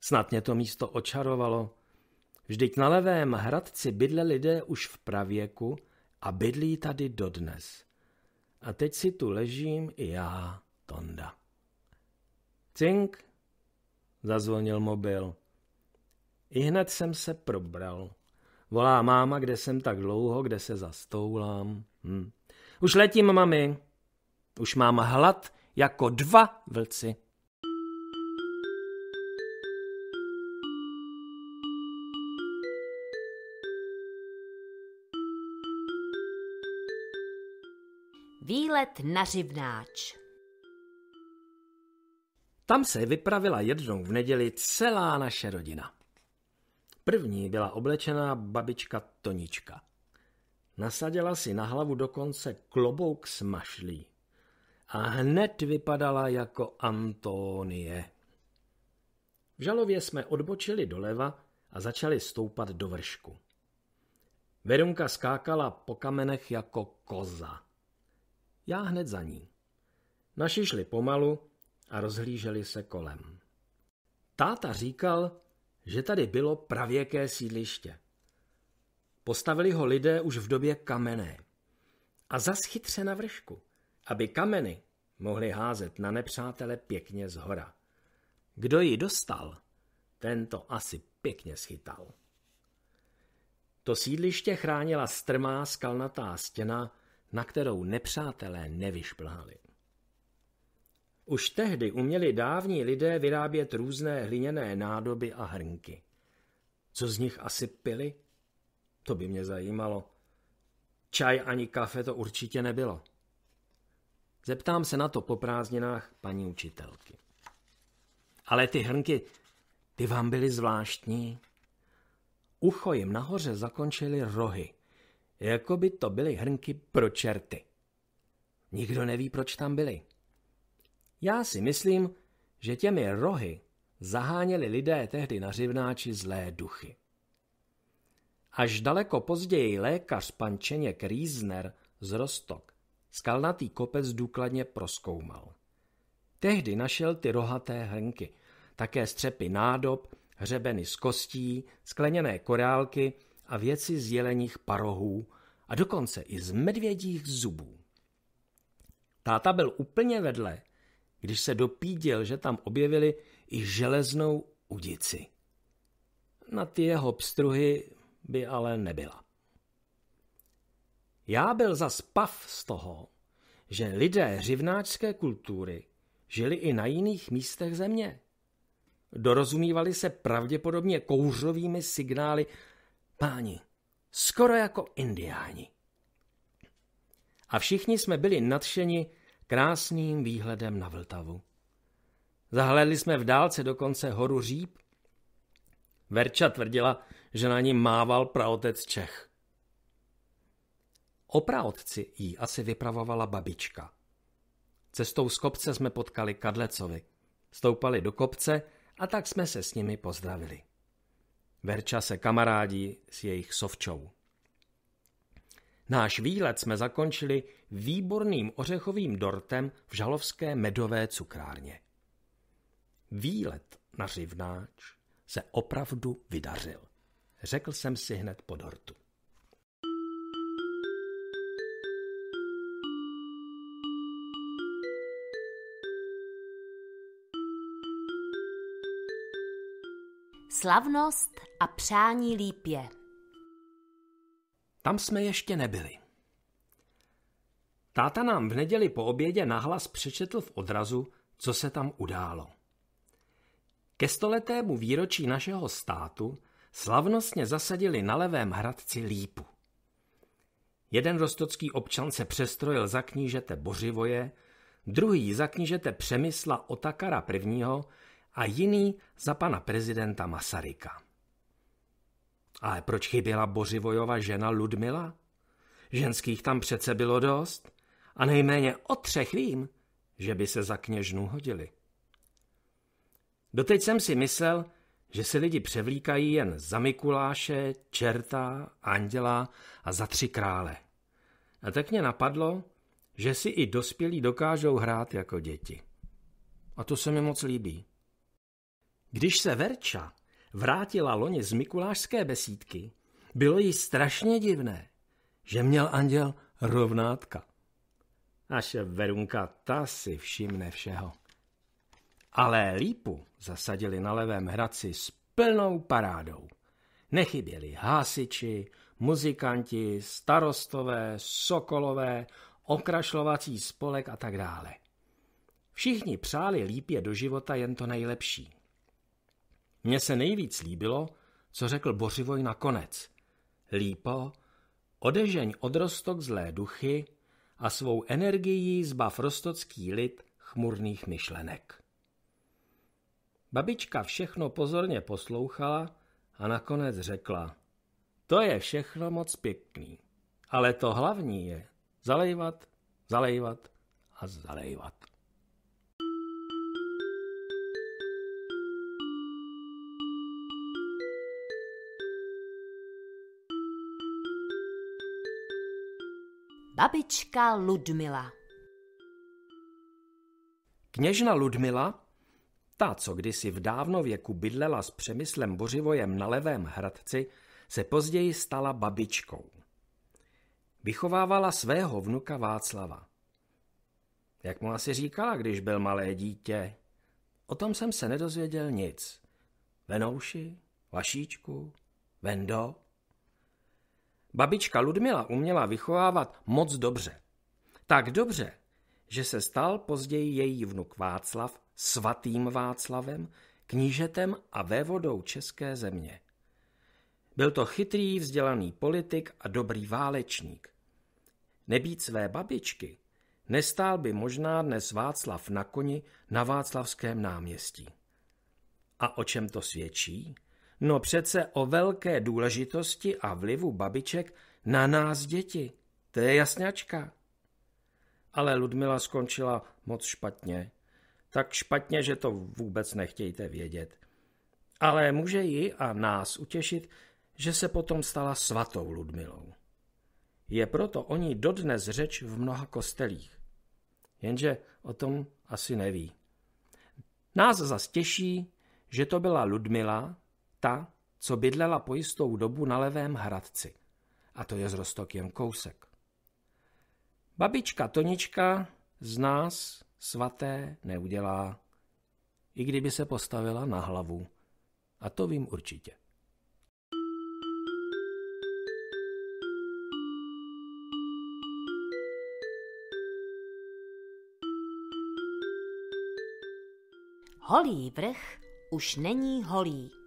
Snad mě to místo očarovalo. Vždyť na levém hradci bydle lidé už v pravěku a bydlí tady dodnes. A teď si tu ležím i já, Tonda. Cink, zazvonil mobil. I hned jsem se probral. Volá máma, kde jsem tak dlouho, kde se zastoulám. Hm. Už letím, mami. Už mám hlad jako dva vlci. Výlet na Řivnáč Tam se vypravila jednou v neděli celá naše rodina. První byla oblečená babička Tonička. Nasadila si na hlavu dokonce klobouk s mašlí. A hned vypadala jako Antonie. V žalově jsme odbočili doleva a začali stoupat do vršku. Verunka skákala po kamenech jako koza já hned za ní. Naši šli pomalu a rozhlíželi se kolem. Táta říkal, že tady bylo pravěké sídliště. Postavili ho lidé už v době kamenné. A zas chytře na vršku, aby kameny mohli házet na nepřátele pěkně z hora. Kdo ji dostal, Ten to asi pěkně schytal. To sídliště chránila strmá skalnatá stěna, na kterou nepřátelé nevyšplhali. Už tehdy uměli dávní lidé vyrábět různé hliněné nádoby a hrnky. Co z nich asi pili? To by mě zajímalo. Čaj ani kafe to určitě nebylo. Zeptám se na to po prázdninách paní učitelky. Ale ty hrnky, ty vám byly zvláštní. Ucho jim nahoře zakončily rohy. Jako by to byly hrnky pro čerty. Nikdo neví, proč tam byly. Já si myslím, že těmi rohy zaháněli lidé tehdy na Řivnáči zlé duchy. Až daleko později lékař pan Čeněk Rýzner z Rostok skalnatý kopec důkladně proskoumal. Tehdy našel ty rohaté hrnky, také střepy nádob, hřebeny z kostí, skleněné korálky a věci z jeleních parohů a dokonce i z medvědích zubů. Táta byl úplně vedle, když se dopíděl, že tam objevili i železnou udici. Na ty jeho pstruhy by ale nebyla. Já byl za spav z toho, že lidé řivnáčské kultury žili i na jiných místech země. Dorozumívali se pravděpodobně kouřovými signály Páni, skoro jako indiáni. A všichni jsme byli nadšeni krásným výhledem na Vltavu. Zahledli jsme v dálce dokonce horu Říp. Verča tvrdila, že na ní mával praotec Čech. O praotci jí asi vypravovala babička. Cestou z kopce jsme potkali Kadlecovi. Stoupali do kopce a tak jsme se s nimi pozdravili. Verča se kamarádi s jejich sovčou. Náš výlet jsme zakončili výborným ořechovým dortem v žalovské medové cukrárně. Výlet na Řivnáč se opravdu vydařil. Řekl jsem si hned po dortu. Slavnost a přání lípě. Tam jsme ještě nebyli. Táta nám v neděli po obědě nahlas přečetl v odrazu, co se tam událo. Ke stoletému výročí našeho státu slavnostně zasadili na levém hradci lípu. Jeden rostocký občan se přestrojil za knížete Bořivoje, druhý za knížete Přemysla Otakara prvního a jiný za pana prezidenta Masaryka. Ale proč chyběla Bořivojova žena Ludmila? Ženských tam přece bylo dost a nejméně o třech vím, že by se za kněžnu hodili. Doteď jsem si myslel, že se lidi převlíkají jen za Mikuláše, Čerta, Anděla a za tři krále. A tak mě napadlo, že si i dospělí dokážou hrát jako děti. A to se mi moc líbí. Když se Verča vrátila loni z mikulášské besídky, bylo jí strašně divné, že měl anděl rovnátka. Naše Verunka, ta si všimne všeho. Ale lípu zasadili na levém hradci s plnou parádou. Nechyběli hásiči, muzikanti, starostové, sokolové, okrašlovací spolek a tak dále. Všichni přáli lípě do života jen to nejlepší. Mně se nejvíc líbilo, co řekl Bořivoj nakonec. Lípo, odežeň od rostok zlé duchy a svou energií zbav rostocký lid chmurných myšlenek. Babička všechno pozorně poslouchala a nakonec řekla, to je všechno moc pěkný, ale to hlavní je zalejvat, zalejvat a zalejvat. babička Ludmila. Kněžna Ludmila, ta, co kdysi v dávno věku bydlela s Přemyslem Bořivojem na Levém Hradci, se později stala babičkou. Vychovávala svého vnuka Václava. Jak mu asi říkala, když byl malé dítě? O tom jsem se nedozvěděl nic. Venouši, Vašíčku, Vendo, Babička Ludmila uměla vychovávat moc dobře. Tak dobře, že se stal později její vnuk Václav svatým Václavem, knížetem a vévodou České země. Byl to chytrý, vzdělaný politik a dobrý válečník. Nebýt své babičky, nestál by možná dnes Václav na koni na Václavském náměstí. A o čem to svědčí? No přece o velké důležitosti a vlivu babiček na nás děti. To je jasňačka. Ale Ludmila skončila moc špatně. Tak špatně, že to vůbec nechtějte vědět. Ale může ji a nás utěšit, že se potom stala svatou Ludmilou. Je proto o ní dodnes řeč v mnoha kostelích. Jenže o tom asi neví. Nás zas těší, že to byla Ludmila, ta, co bydlela po jistou dobu na Levém Hradci. A to je z Rostok jen kousek. Babička Tonička z nás svaté neudělá, i kdyby se postavila na hlavu. A to vím určitě. Holý vrch už není holý.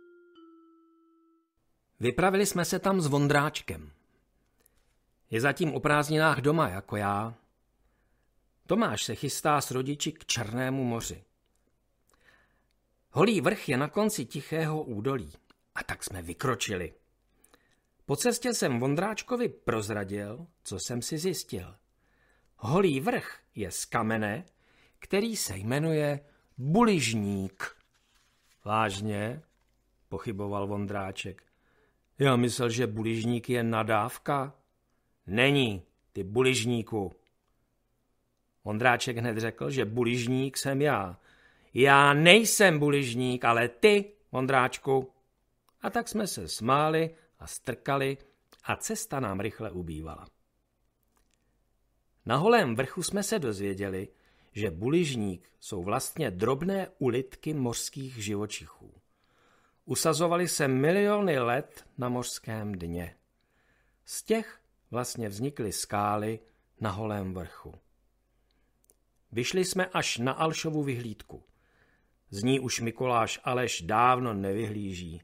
Vypravili jsme se tam s Vondráčkem. Je zatím o prázdninách doma, jako já. Tomáš se chystá s rodiči k Černému moři. Holý vrch je na konci tichého údolí a tak jsme vykročili. Po cestě jsem Vondráčkovi prozradil, co jsem si zjistil. Holý vrch je z kamene, který se jmenuje Buližník. Vážně? pochyboval Vondráček. Já myslel, že buližník je nadávka. Není, ty buližníku. Ondráček hned řekl, že buližník jsem já. Já nejsem buližník, ale ty, Ondráčku. A tak jsme se smáli a strkali a cesta nám rychle ubývala. Na holém vrchu jsme se dozvěděli, že buližník jsou vlastně drobné ulitky mořských živočichů usazovaly se miliony let na mořském dně. Z těch vlastně vznikly skály na holém vrchu. Vyšli jsme až na Alšovu vyhlídku. Z ní už Mikuláš Aleš dávno nevyhlíží,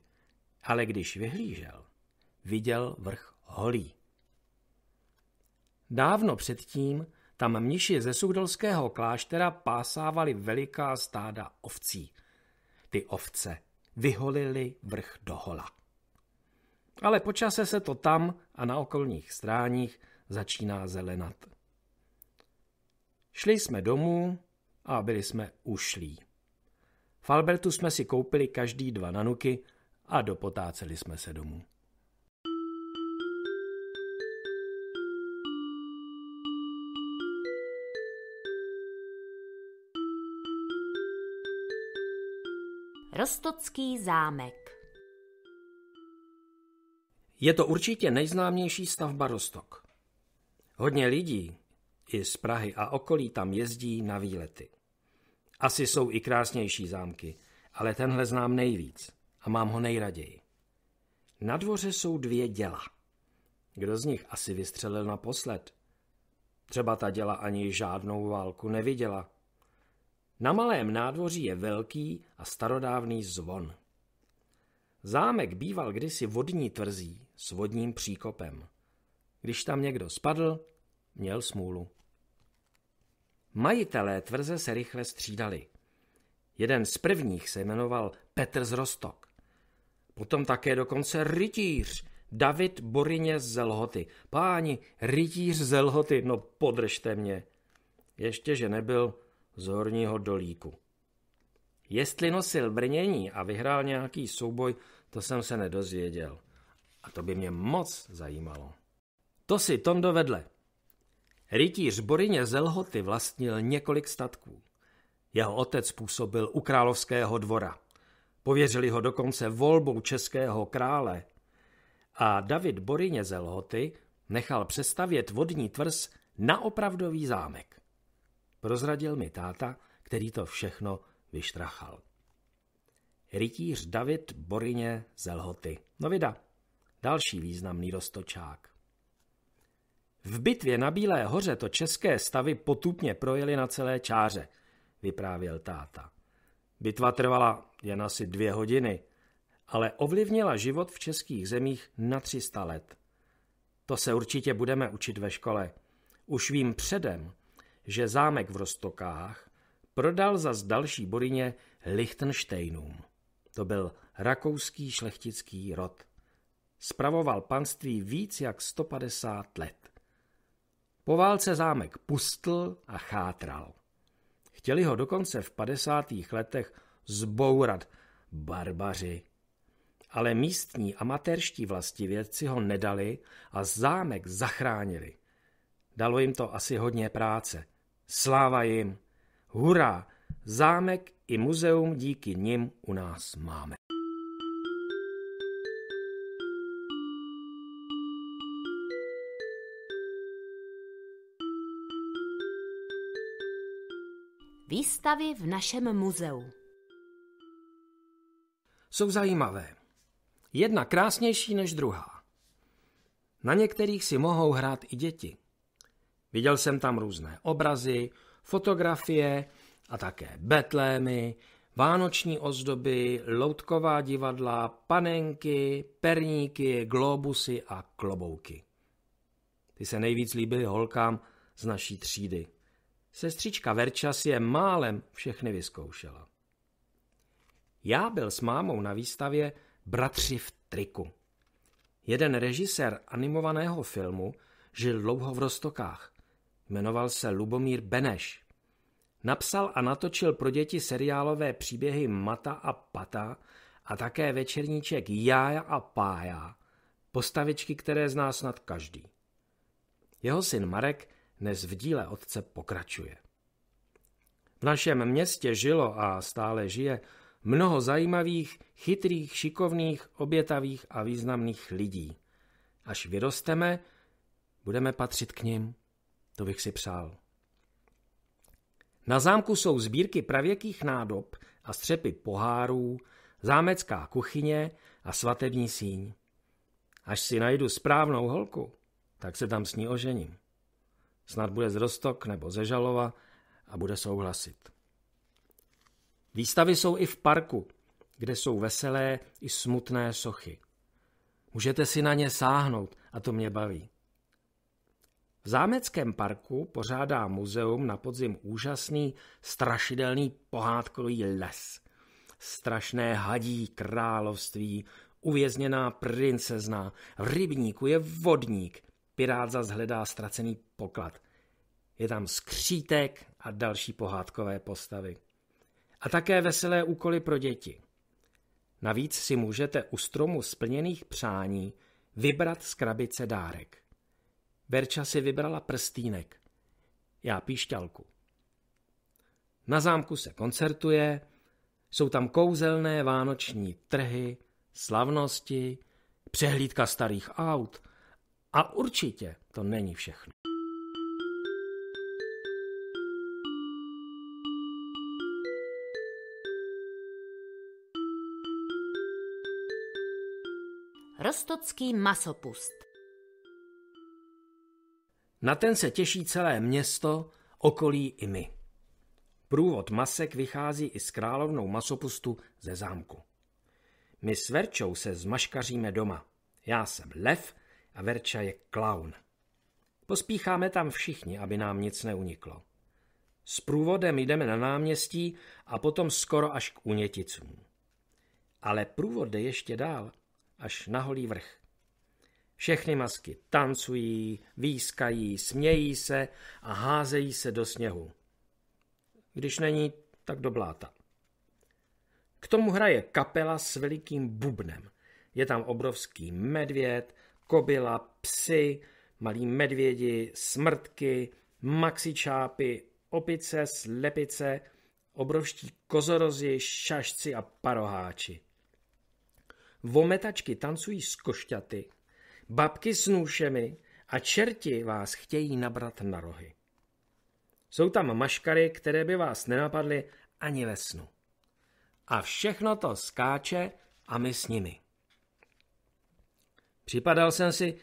ale když vyhlížel, viděl vrch holý. Dávno předtím tam mniši ze sudolského kláštera pásávali veliká stáda ovcí. Ty ovce vyholili vrch dohola. Ale počase se to tam a na okolních stráních začíná zelenat. Šli jsme domů a byli jsme ušlí. V Albertu jsme si koupili každý dva nanuky a dopotáceli jsme se domů. Rostocký zámek Je to určitě nejznámější stavba Rostok. Hodně lidí, i z Prahy a okolí, tam jezdí na výlety. Asi jsou i krásnější zámky, ale tenhle znám nejvíc a mám ho nejraději. Na dvoře jsou dvě děla. Kdo z nich asi vystřelil naposled? Třeba ta děla ani žádnou válku neviděla – na malém nádvoří je velký a starodávný zvon. Zámek býval kdysi vodní tvrzí s vodním příkopem. Když tam někdo spadl, měl smůlu. Majitelé tvrze se rychle střídali. Jeden z prvních se jmenoval Petr z Rostok. Potom také dokonce rytíř David Borině z Zelhoty. Páni, rytíř z Zelhoty, no podržte mě. Ještě, že nebyl z horního dolíku. Jestli nosil brnění a vyhrál nějaký souboj, to jsem se nedozvěděl. A to by mě moc zajímalo. To si Tom dovedle. Rytíř Borině Zelhoty Lhoty vlastnil několik statků. Jeho otec působil u královského dvora. Pověřili ho dokonce volbou českého krále. A David Borině Zelhoty Lhoty nechal přestavět vodní tvrz na opravdový zámek. Prozradil mi táta, který to všechno vyštrachal. Rytíř David Borině z Lhoty. Novida. Další významný roztočák. V bitvě na Bílé hoře to české stavy potupně projeli na celé čáře, vyprávěl táta. Bitva trvala jen asi dvě hodiny, ale ovlivnila život v českých zemích na 300 let. To se určitě budeme učit ve škole. Už vím předem, že zámek v Rostokách prodal za další borině Lichtensteinům. To byl rakouský šlechtický rod. Spravoval panství víc jak 150 let. Po válce zámek pustl a chátral. Chtěli ho dokonce v 50. letech zbourat barbaři. Ale místní amatérští vlastivědci ho nedali a zámek zachránili. Dalo jim to asi hodně práce – Sláva jim! Hurá! Zámek i muzeum díky nim u nás máme. Výstavy v našem muzeu jsou zajímavé. Jedna krásnější než druhá. Na některých si mohou hrát i děti. Viděl jsem tam různé obrazy, fotografie a také betlémy, vánoční ozdoby, loutková divadla, panenky, perníky, globusy a klobouky. Ty se nejvíc líbily holkám z naší třídy. Sestřička Verča si je málem všechny vyzkoušela. Já byl s mámou na výstavě Bratři v triku. Jeden režisér animovaného filmu žil dlouho v Rostokách Jmenoval se Lubomír Beneš. Napsal a natočil pro děti seriálové příběhy Mata a Pata a také večerníček Jája a Pája, postavičky, které zná snad každý. Jeho syn Marek dnes v díle otce pokračuje. V našem městě žilo a stále žije mnoho zajímavých, chytrých, šikovných, obětavých a významných lidí. Až vyrosteme, budeme patřit k nim. To bych si přál. Na zámku jsou sbírky pravěkých nádob a střepy pohárů, zámecká kuchyně a svatební síň. Až si najdu správnou holku, tak se tam s ní ožením. Snad bude z Rostok nebo ze Žalova a bude souhlasit. Výstavy jsou i v parku, kde jsou veselé i smutné sochy. Můžete si na ně sáhnout a to mě baví. Zámeckém parku pořádá muzeum na podzim úžasný, strašidelný pohádkový les. Strašné hadí království, uvězněná princezna, v rybníku je vodník, pirát zas hledá ztracený poklad. Je tam skřítek a další pohádkové postavy. A také veselé úkoly pro děti. Navíc si můžete u stromu splněných přání vybrat z krabice dárek. Verča si vybrala prstýnek. Já píšťalku. Na zámku se koncertuje, jsou tam kouzelné vánoční trhy, slavnosti, přehlídka starých aut a určitě to není všechno. Rostocký masopust na ten se těší celé město, okolí i my. Průvod masek vychází i s královnou masopustu ze zámku. My s Verčou se zmaškaříme doma. Já jsem lev a Verča je klaun. Pospícháme tam všichni, aby nám nic neuniklo. S průvodem jdeme na náměstí a potom skoro až k uněticům. Ale průvod jde ještě dál, až na holý vrch. Všechny masky tancují, výskají, smějí se a házejí se do sněhu. Když není, tak do bláta. K tomu hraje kapela s velikým bubnem. Je tam obrovský medvěd, kobila, psy, malí medvědi, smrtky, maxičápy, opice, slepice, obrovští kozorozi, šašci a paroháči. Vometačky tancují s košťaty babky s nůšemi a čerti vás chtějí nabrat na rohy. Jsou tam maškary, které by vás nenapadly ani ve snu. A všechno to skáče a my s nimi. Připadal jsem si,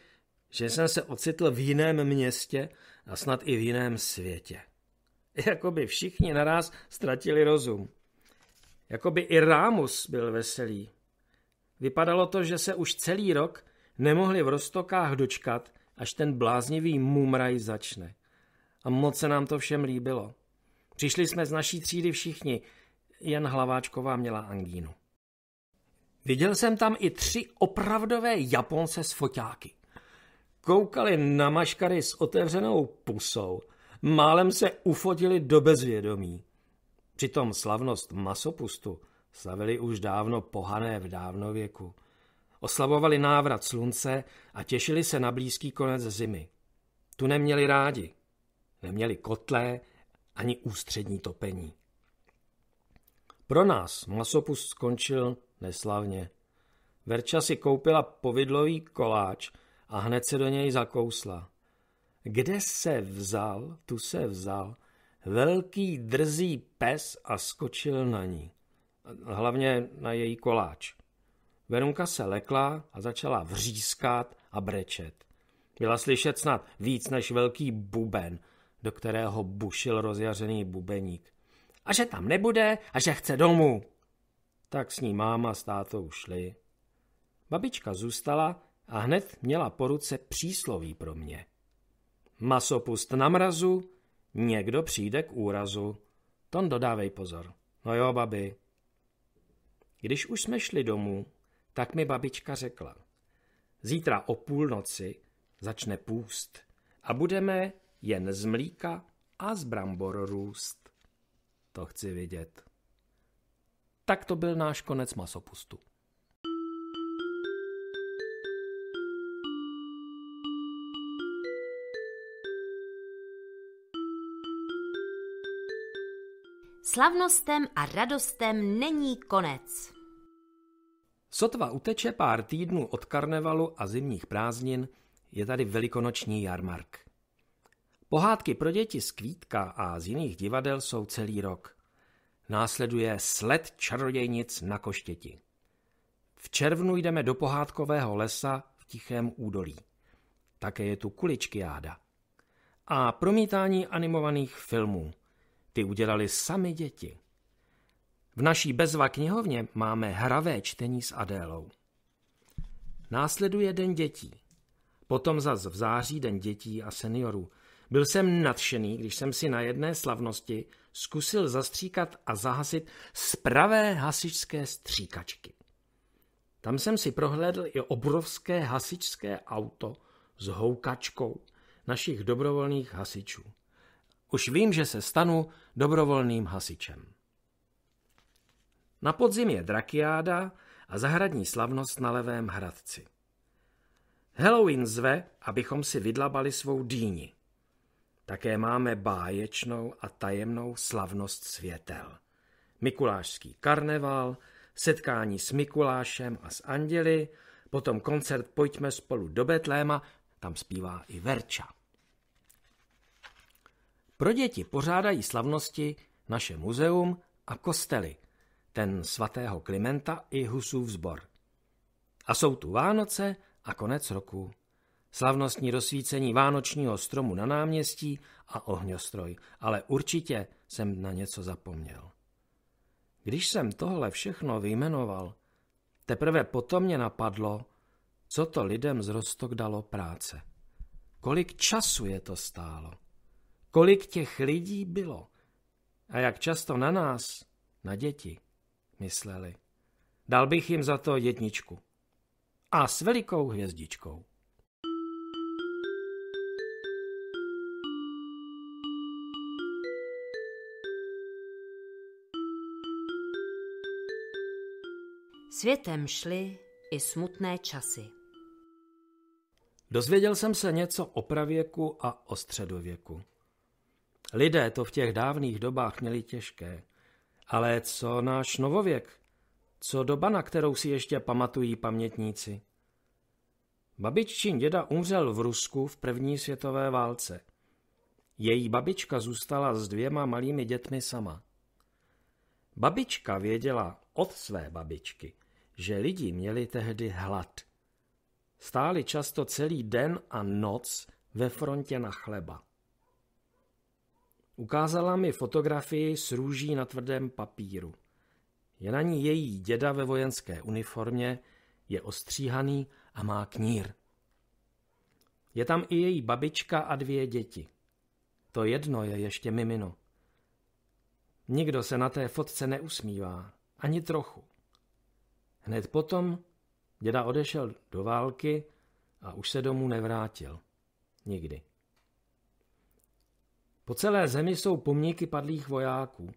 že jsem se ocitl v jiném městě a snad i v jiném světě. Jakoby všichni naraz ztratili rozum. Jakoby i Rámus byl veselý. Vypadalo to, že se už celý rok nemohli v roztokách dočkat, až ten bláznivý mumraj začne. A moc se nám to všem líbilo. Přišli jsme z naší třídy všichni, jen Hlaváčková měla angínu. Viděl jsem tam i tři opravdové Japonce s foťáky. Koukali na maškary s otevřenou pusou, málem se ufotili do bezvědomí. Přitom slavnost masopustu slavili už dávno pohané v dávnověku. věku Oslavovali návrat slunce a těšili se na blízký konec zimy. Tu neměli rádi. Neměli kotlé ani ústřední topení. Pro nás masopus skončil neslavně. Verča si koupila povidlový koláč a hned se do něj zakousla. Kde se vzal, tu se vzal, velký drzý pes a skočil na ní. Hlavně na její koláč. Veronka se lekla a začala vřískat a brečet. Byla slyšet snad víc než velký buben, do kterého bušil rozjařený bubeník. A že tam nebude a že chce domů. Tak s ní máma s tátou šli. Babička zůstala a hned měla po ruce přísloví pro mě. Masopust na mrazu, někdo přijde k úrazu. Ton dodávej pozor. No jo, babi. Když už jsme šli domů, tak mi babička řekla. Zítra o půlnoci začne půst a budeme jen z mlíka a z brambor růst. To chci vidět. Tak to byl náš konec masopustu. Slavnostem a radostem není konec. Sotva uteče pár týdnů od karnevalu a zimních prázdnin, je tady velikonoční jarmark. Pohádky pro děti z Kvítka a z jiných divadel jsou celý rok. Následuje sled čarodějnic na koštěti. V červnu jdeme do pohádkového lesa v Tichém údolí. Také je tu kuličky jáda. A promítání animovaných filmů. Ty udělali sami děti. V naší bezva knihovně máme hravé čtení s Adélou. Následuje Den dětí. Potom zas v září Den dětí a seniorů. Byl jsem nadšený, když jsem si na jedné slavnosti zkusil zastříkat a zahasit z pravé hasičské stříkačky. Tam jsem si prohlédl i obrovské hasičské auto s houkačkou našich dobrovolných hasičů. Už vím, že se stanu dobrovolným hasičem. Na podzim je drakiáda a zahradní slavnost na Levém hradci. Halloween zve, abychom si vydlabali svou dýni. Také máme báječnou a tajemnou slavnost světel. Mikulášský karneval, setkání s Mikulášem a s anděli, potom koncert Pojďme spolu do Betléma, tam zpívá i Verča. Pro děti pořádají slavnosti naše muzeum a kostely – ten svatého Klimenta i Husův zbor. A jsou tu Vánoce a konec roku. Slavnostní rozsvícení vánočního stromu na náměstí a ohňostroj, ale určitě jsem na něco zapomněl. Když jsem tohle všechno vyjmenoval, teprve potom mě napadlo, co to lidem z Rostok dalo práce. Kolik času je to stálo? Kolik těch lidí bylo? A jak často na nás, na děti, mysleli. Dal bych jim za to jedničku. A s velikou hvězdičkou. Světem šly i smutné časy. Dozvěděl jsem se něco o pravěku a o středověku. Lidé to v těch dávných dobách měli těžké – ale co náš novověk? Co doba, na kterou si ještě pamatují pamětníci? Babiččin děda umřel v Rusku v první světové válce. Její babička zůstala s dvěma malými dětmi sama. Babička věděla od své babičky, že lidi měli tehdy hlad. Stáli často celý den a noc ve frontě na chleba. Ukázala mi fotografii s růží na tvrdém papíru. Je na ní její děda ve vojenské uniformě, je ostříhaný a má knír. Je tam i její babička a dvě děti. To jedno je ještě mimino. Nikdo se na té fotce neusmívá, ani trochu. Hned potom děda odešel do války a už se domů nevrátil. Nikdy. Po celé zemi jsou pomníky padlých vojáků.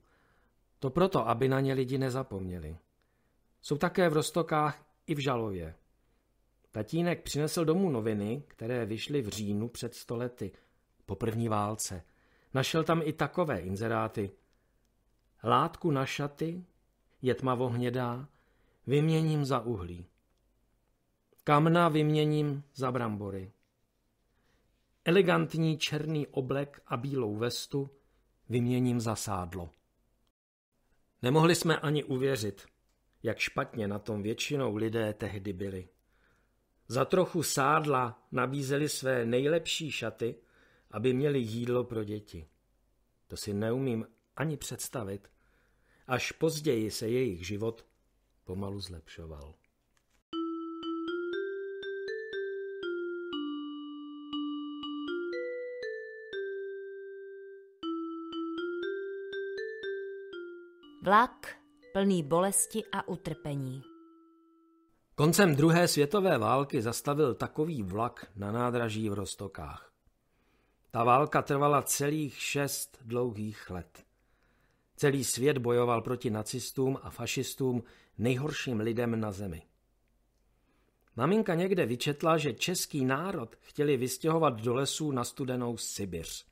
To proto, aby na ně lidi nezapomněli. Jsou také v Rostokách i v Žalově. Tatínek přinesl domů noviny, které vyšly v říjnu před stolety, po první válce. Našel tam i takové inzeráty. Látku na šaty je tmavohnědá, vyměním za uhlí. Kamna vyměním za brambory. Elegantní černý oblek a bílou vestu vyměním za sádlo. Nemohli jsme ani uvěřit, jak špatně na tom většinou lidé tehdy byli. Za trochu sádla nabízeli své nejlepší šaty, aby měli jídlo pro děti. To si neumím ani představit. Až později se jejich život pomalu zlepšoval. Vlak plný bolesti a utrpení. Koncem druhé světové války zastavil takový vlak na nádraží v Rostokách. Ta válka trvala celých šest dlouhých let. Celý svět bojoval proti nacistům a fašistům, nejhorším lidem na zemi. Maminka někde vyčetla, že český národ chtěli vystěhovat do lesů na studenou Sibiř.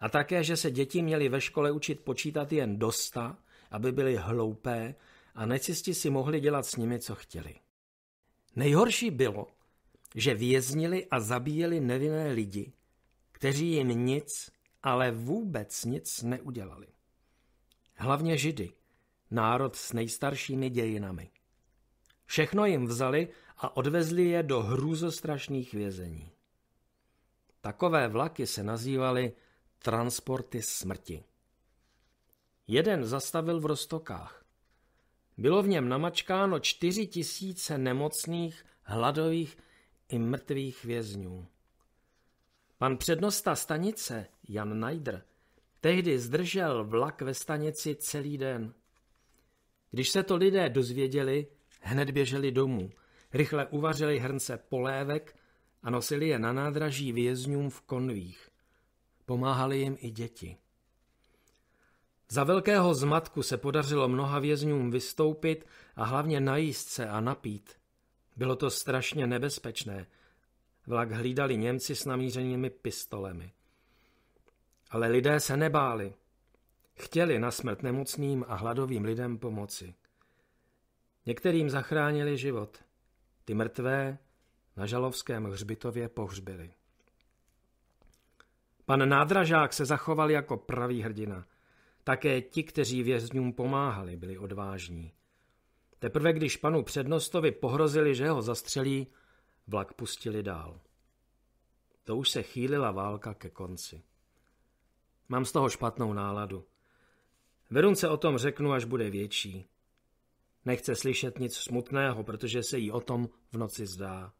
A také, že se děti měly ve škole učit počítat jen do aby byly hloupé a necisti si mohli dělat s nimi, co chtěli. Nejhorší bylo, že věznili a zabíjeli nevinné lidi, kteří jim nic, ale vůbec nic neudělali. Hlavně židy, národ s nejstaršími dějinami. Všechno jim vzali a odvezli je do hrůzostrašných vězení. Takové vlaky se nazývaly transporty smrti. Jeden zastavil v Rostokách. Bylo v něm namačkáno čtyři tisíce nemocných, hladových i mrtvých vězňů. Pan přednosta stanice, Jan Najdr, tehdy zdržel vlak ve stanici celý den. Když se to lidé dozvěděli, hned běželi domů, rychle uvařili hrnce polévek a nosili je na nádraží vězňům v konvích. Pomáhali jim i děti. Za velkého zmatku se podařilo mnoha vězňům vystoupit a hlavně najíst se a napít. Bylo to strašně nebezpečné. Vlak hlídali Němci s namířenými pistolemi. Ale lidé se nebáli. Chtěli na smrt nemocným a hladovým lidem pomoci. Některým zachránili život. Ty mrtvé na Žalovském hřbitově pohřbili. Pan Nádražák se zachoval jako pravý hrdina – také ti, kteří vězňům pomáhali, byli odvážní. Teprve když panu přednostovi pohrozili, že ho zastřelí, vlak pustili dál. To už se chýlila válka ke konci. Mám z toho špatnou náladu. se o tom řeknu, až bude větší. Nechce slyšet nic smutného, protože se jí o tom v noci zdá.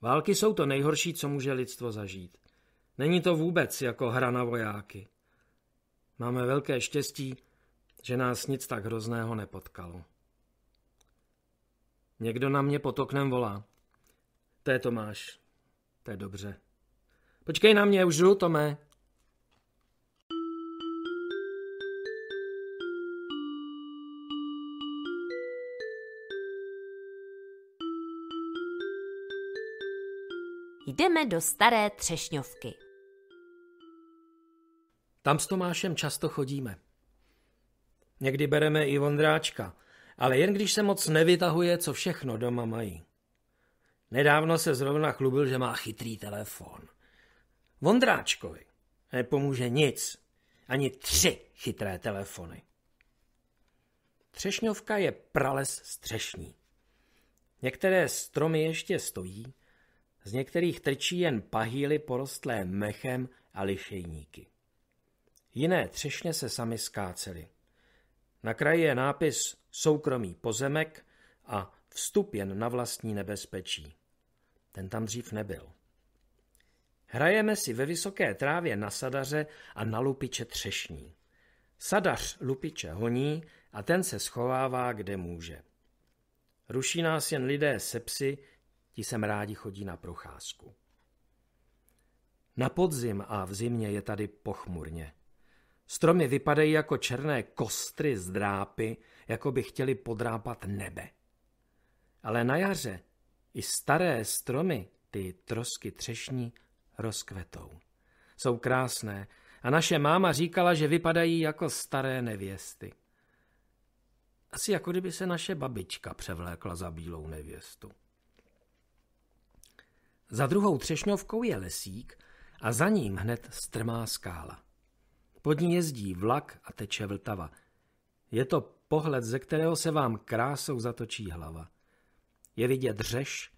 Války jsou to nejhorší, co může lidstvo zažít. Není to vůbec jako hra na vojáky. Máme velké štěstí, že nás nic tak hrozného nepotkalo. Někdo na mě pod oknem volá. To je Tomáš. To je dobře. Počkej na mě, už jdu, Tome. Jdeme do staré třešňovky. Tam s Tomášem často chodíme. Někdy bereme i Vondráčka, ale jen když se moc nevytahuje, co všechno doma mají. Nedávno se zrovna chlubil, že má chytrý telefon. Vondráčkovi nepomůže nic, ani tři chytré telefony. Třešňovka je prales střešní. Některé stromy ještě stojí, z některých trčí jen pahýly porostlé mechem a lišejníky. Jiné třešně se sami skácely. Na kraji je nápis Soukromý pozemek a Vstup jen na vlastní nebezpečí. Ten tam dřív nebyl. Hrajeme si ve vysoké trávě na sadaře a na lupiče třešní. Sadař lupiče honí a ten se schovává, kde může. Ruší nás jen lidé se psy, ti sem rádi chodí na procházku. Na podzim a v zimě je tady pochmurně. Stromy vypadají jako černé kostry z drápy, jako by chtěli podrápat nebe. Ale na jaře i staré stromy, ty trosky třešní, rozkvetou. Jsou krásné a naše máma říkala, že vypadají jako staré nevěsty. Asi jako kdyby se naše babička převlékla za bílou nevěstu. Za druhou třešňovkou je lesík a za ním hned strmá skála. Pod ní jezdí vlak a teče Vltava. Je to pohled, ze kterého se vám krásou zatočí hlava. Je vidět řeš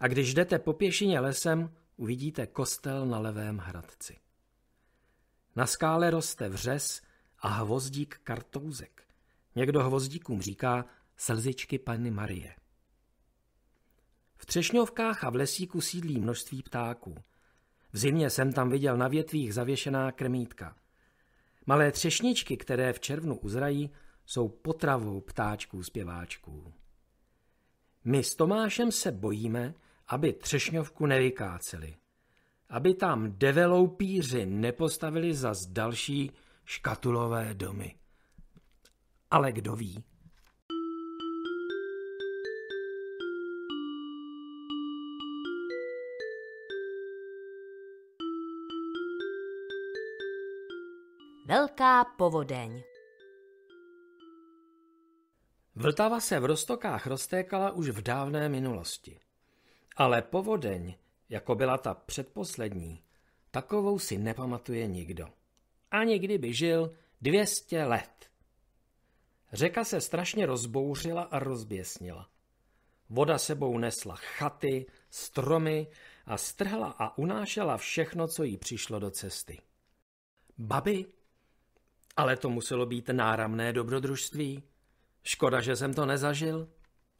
a když jdete po pěšině lesem, uvidíte kostel na levém hradci. Na skále roste vřes a hvozdík kartouzek. Někdo hvozdíkům říká slzičky Panny Marie. V třešňovkách a v lesíku sídlí množství ptáků. V zimě jsem tam viděl na větvích zavěšená krmítka – Malé třešničky, které v červnu uzrají, jsou potravou ptáčků zpěváčků. My s Tomášem se bojíme, aby třešňovku nevykáceli, aby tam develoupíři nepostavili zas další škatulové domy. Ale kdo ví? Velká povodeň Vltava se v Rostokách roztékala už v dávné minulosti. Ale povodeň, jako byla ta předposlední, takovou si nepamatuje nikdo. Ani kdyby žil 200 let. Řeka se strašně rozbouřila a rozběsnila. Voda sebou nesla chaty, stromy a strhla a unášela všechno, co jí přišlo do cesty. Baby ale to muselo být náramné dobrodružství. Škoda, že jsem to nezažil.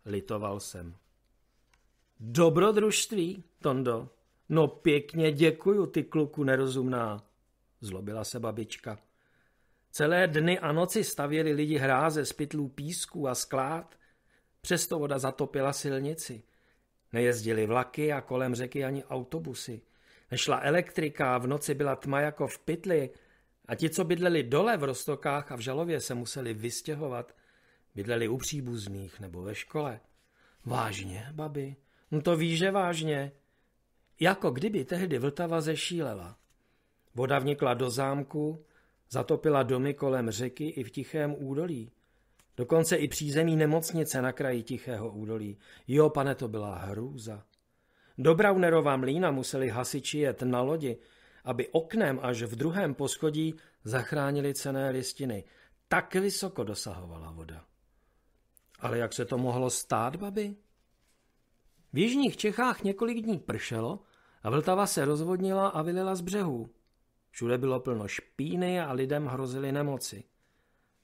Litoval jsem. Dobrodružství, Tondo. No pěkně děkuju, ty kluku nerozumná, zlobila se babička. Celé dny a noci stavěli lidi hráze z pytlů písku a sklád, přesto voda zatopila silnici. Nejezdili vlaky a kolem řeky ani autobusy. Nešla elektrika a v noci byla tma jako v pytli, a ti, co bydleli dole v Rostokách a v Žalově, se museli vystěhovat. Bydleli u příbuzných nebo ve škole. Vážně, babi? No to víš, že vážně. Jako kdyby tehdy Vltava zešílela. Voda vnikla do zámku, zatopila domy kolem řeky i v tichém údolí. Dokonce i přízemí nemocnice na kraji tichého údolí. Jo, pane, to byla hrůza. Do Braunerova mlína museli hasiči jet na lodi, aby oknem až v druhém poschodí zachránili cené listiny. Tak vysoko dosahovala voda. Ale jak se to mohlo stát, babi? V jižních Čechách několik dní pršelo a Vltava se rozvodnila a vylila z břehů. Všude bylo plno špíny a lidem hrozily nemoci.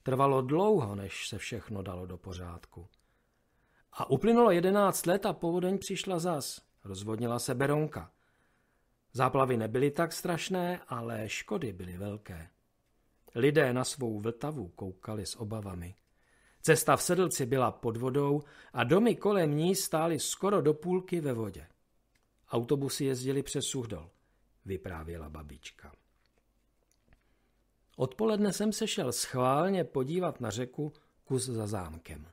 Trvalo dlouho, než se všechno dalo do pořádku. A uplynulo jedenáct let a povodeň přišla zas. Rozvodnila se Beronka. Záplavy nebyly tak strašné, ale škody byly velké. Lidé na svou Vltavu koukali s obavami. Cesta v Sedlci byla pod vodou a domy kolem ní stály skoro do půlky ve vodě. Autobusy jezdily přes Suhdol, vyprávěla babička. Odpoledne jsem se šel schválně podívat na řeku kus za zámkem.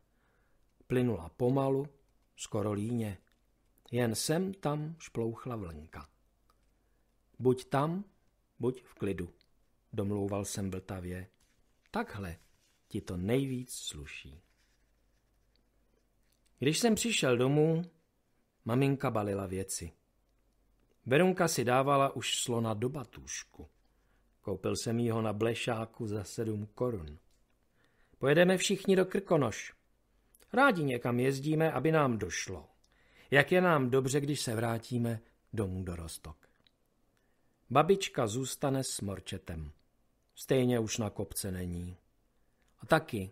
Plynula pomalu, skoro líně. Jen sem tam šplouchla vlnka. Buď tam, buď v klidu, domlouval jsem vltavě. Takhle ti to nejvíc sluší. Když jsem přišel domů, maminka balila věci. Verunka si dávala už slona do batůšku. Koupil jsem jí ho na blešáku za sedm korun. Pojedeme všichni do Krkonoš. Rádi někam jezdíme, aby nám došlo. Jak je nám dobře, když se vrátíme domů do Rostok. Babička zůstane s morčetem. Stejně už na kopce není. A taky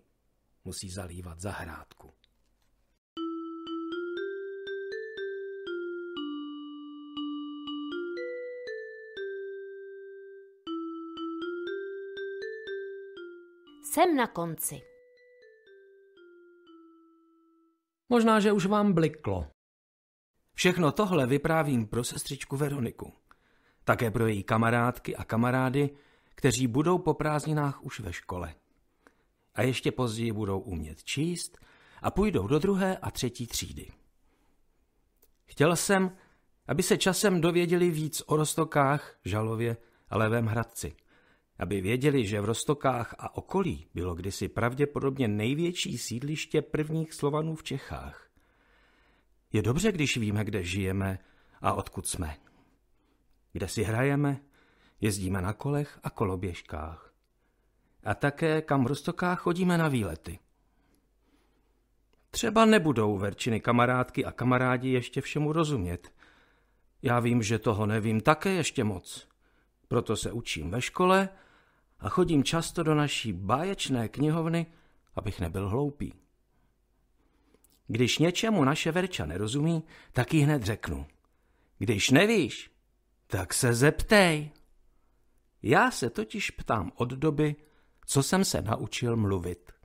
musí zalívat zahrádku. Jsem na konci. Možná, že už vám bliklo. Všechno tohle vyprávím pro sestřičku Veroniku. Také pro její kamarádky a kamarády, kteří budou po prázdninách už ve škole. A ještě později budou umět číst a půjdou do druhé a třetí třídy. Chtěl jsem, aby se časem dověděli víc o Rostokách, Žalově a Levém Hradci. Aby věděli, že v Rostokách a okolí bylo kdysi pravděpodobně největší sídliště prvních Slovanů v Čechách. Je dobře, když víme, kde žijeme a odkud jsme kde si hrajeme, jezdíme na kolech a koloběžkách. A také kam v Rostokách chodíme na výlety. Třeba nebudou verčiny kamarádky a kamarádi ještě všemu rozumět. Já vím, že toho nevím také ještě moc. Proto se učím ve škole a chodím často do naší báječné knihovny, abych nebyl hloupý. Když něčemu naše Verča nerozumí, tak ji hned řeknu. Když nevíš, tak se zeptej. Já se totiž ptám od doby, co jsem se naučil mluvit.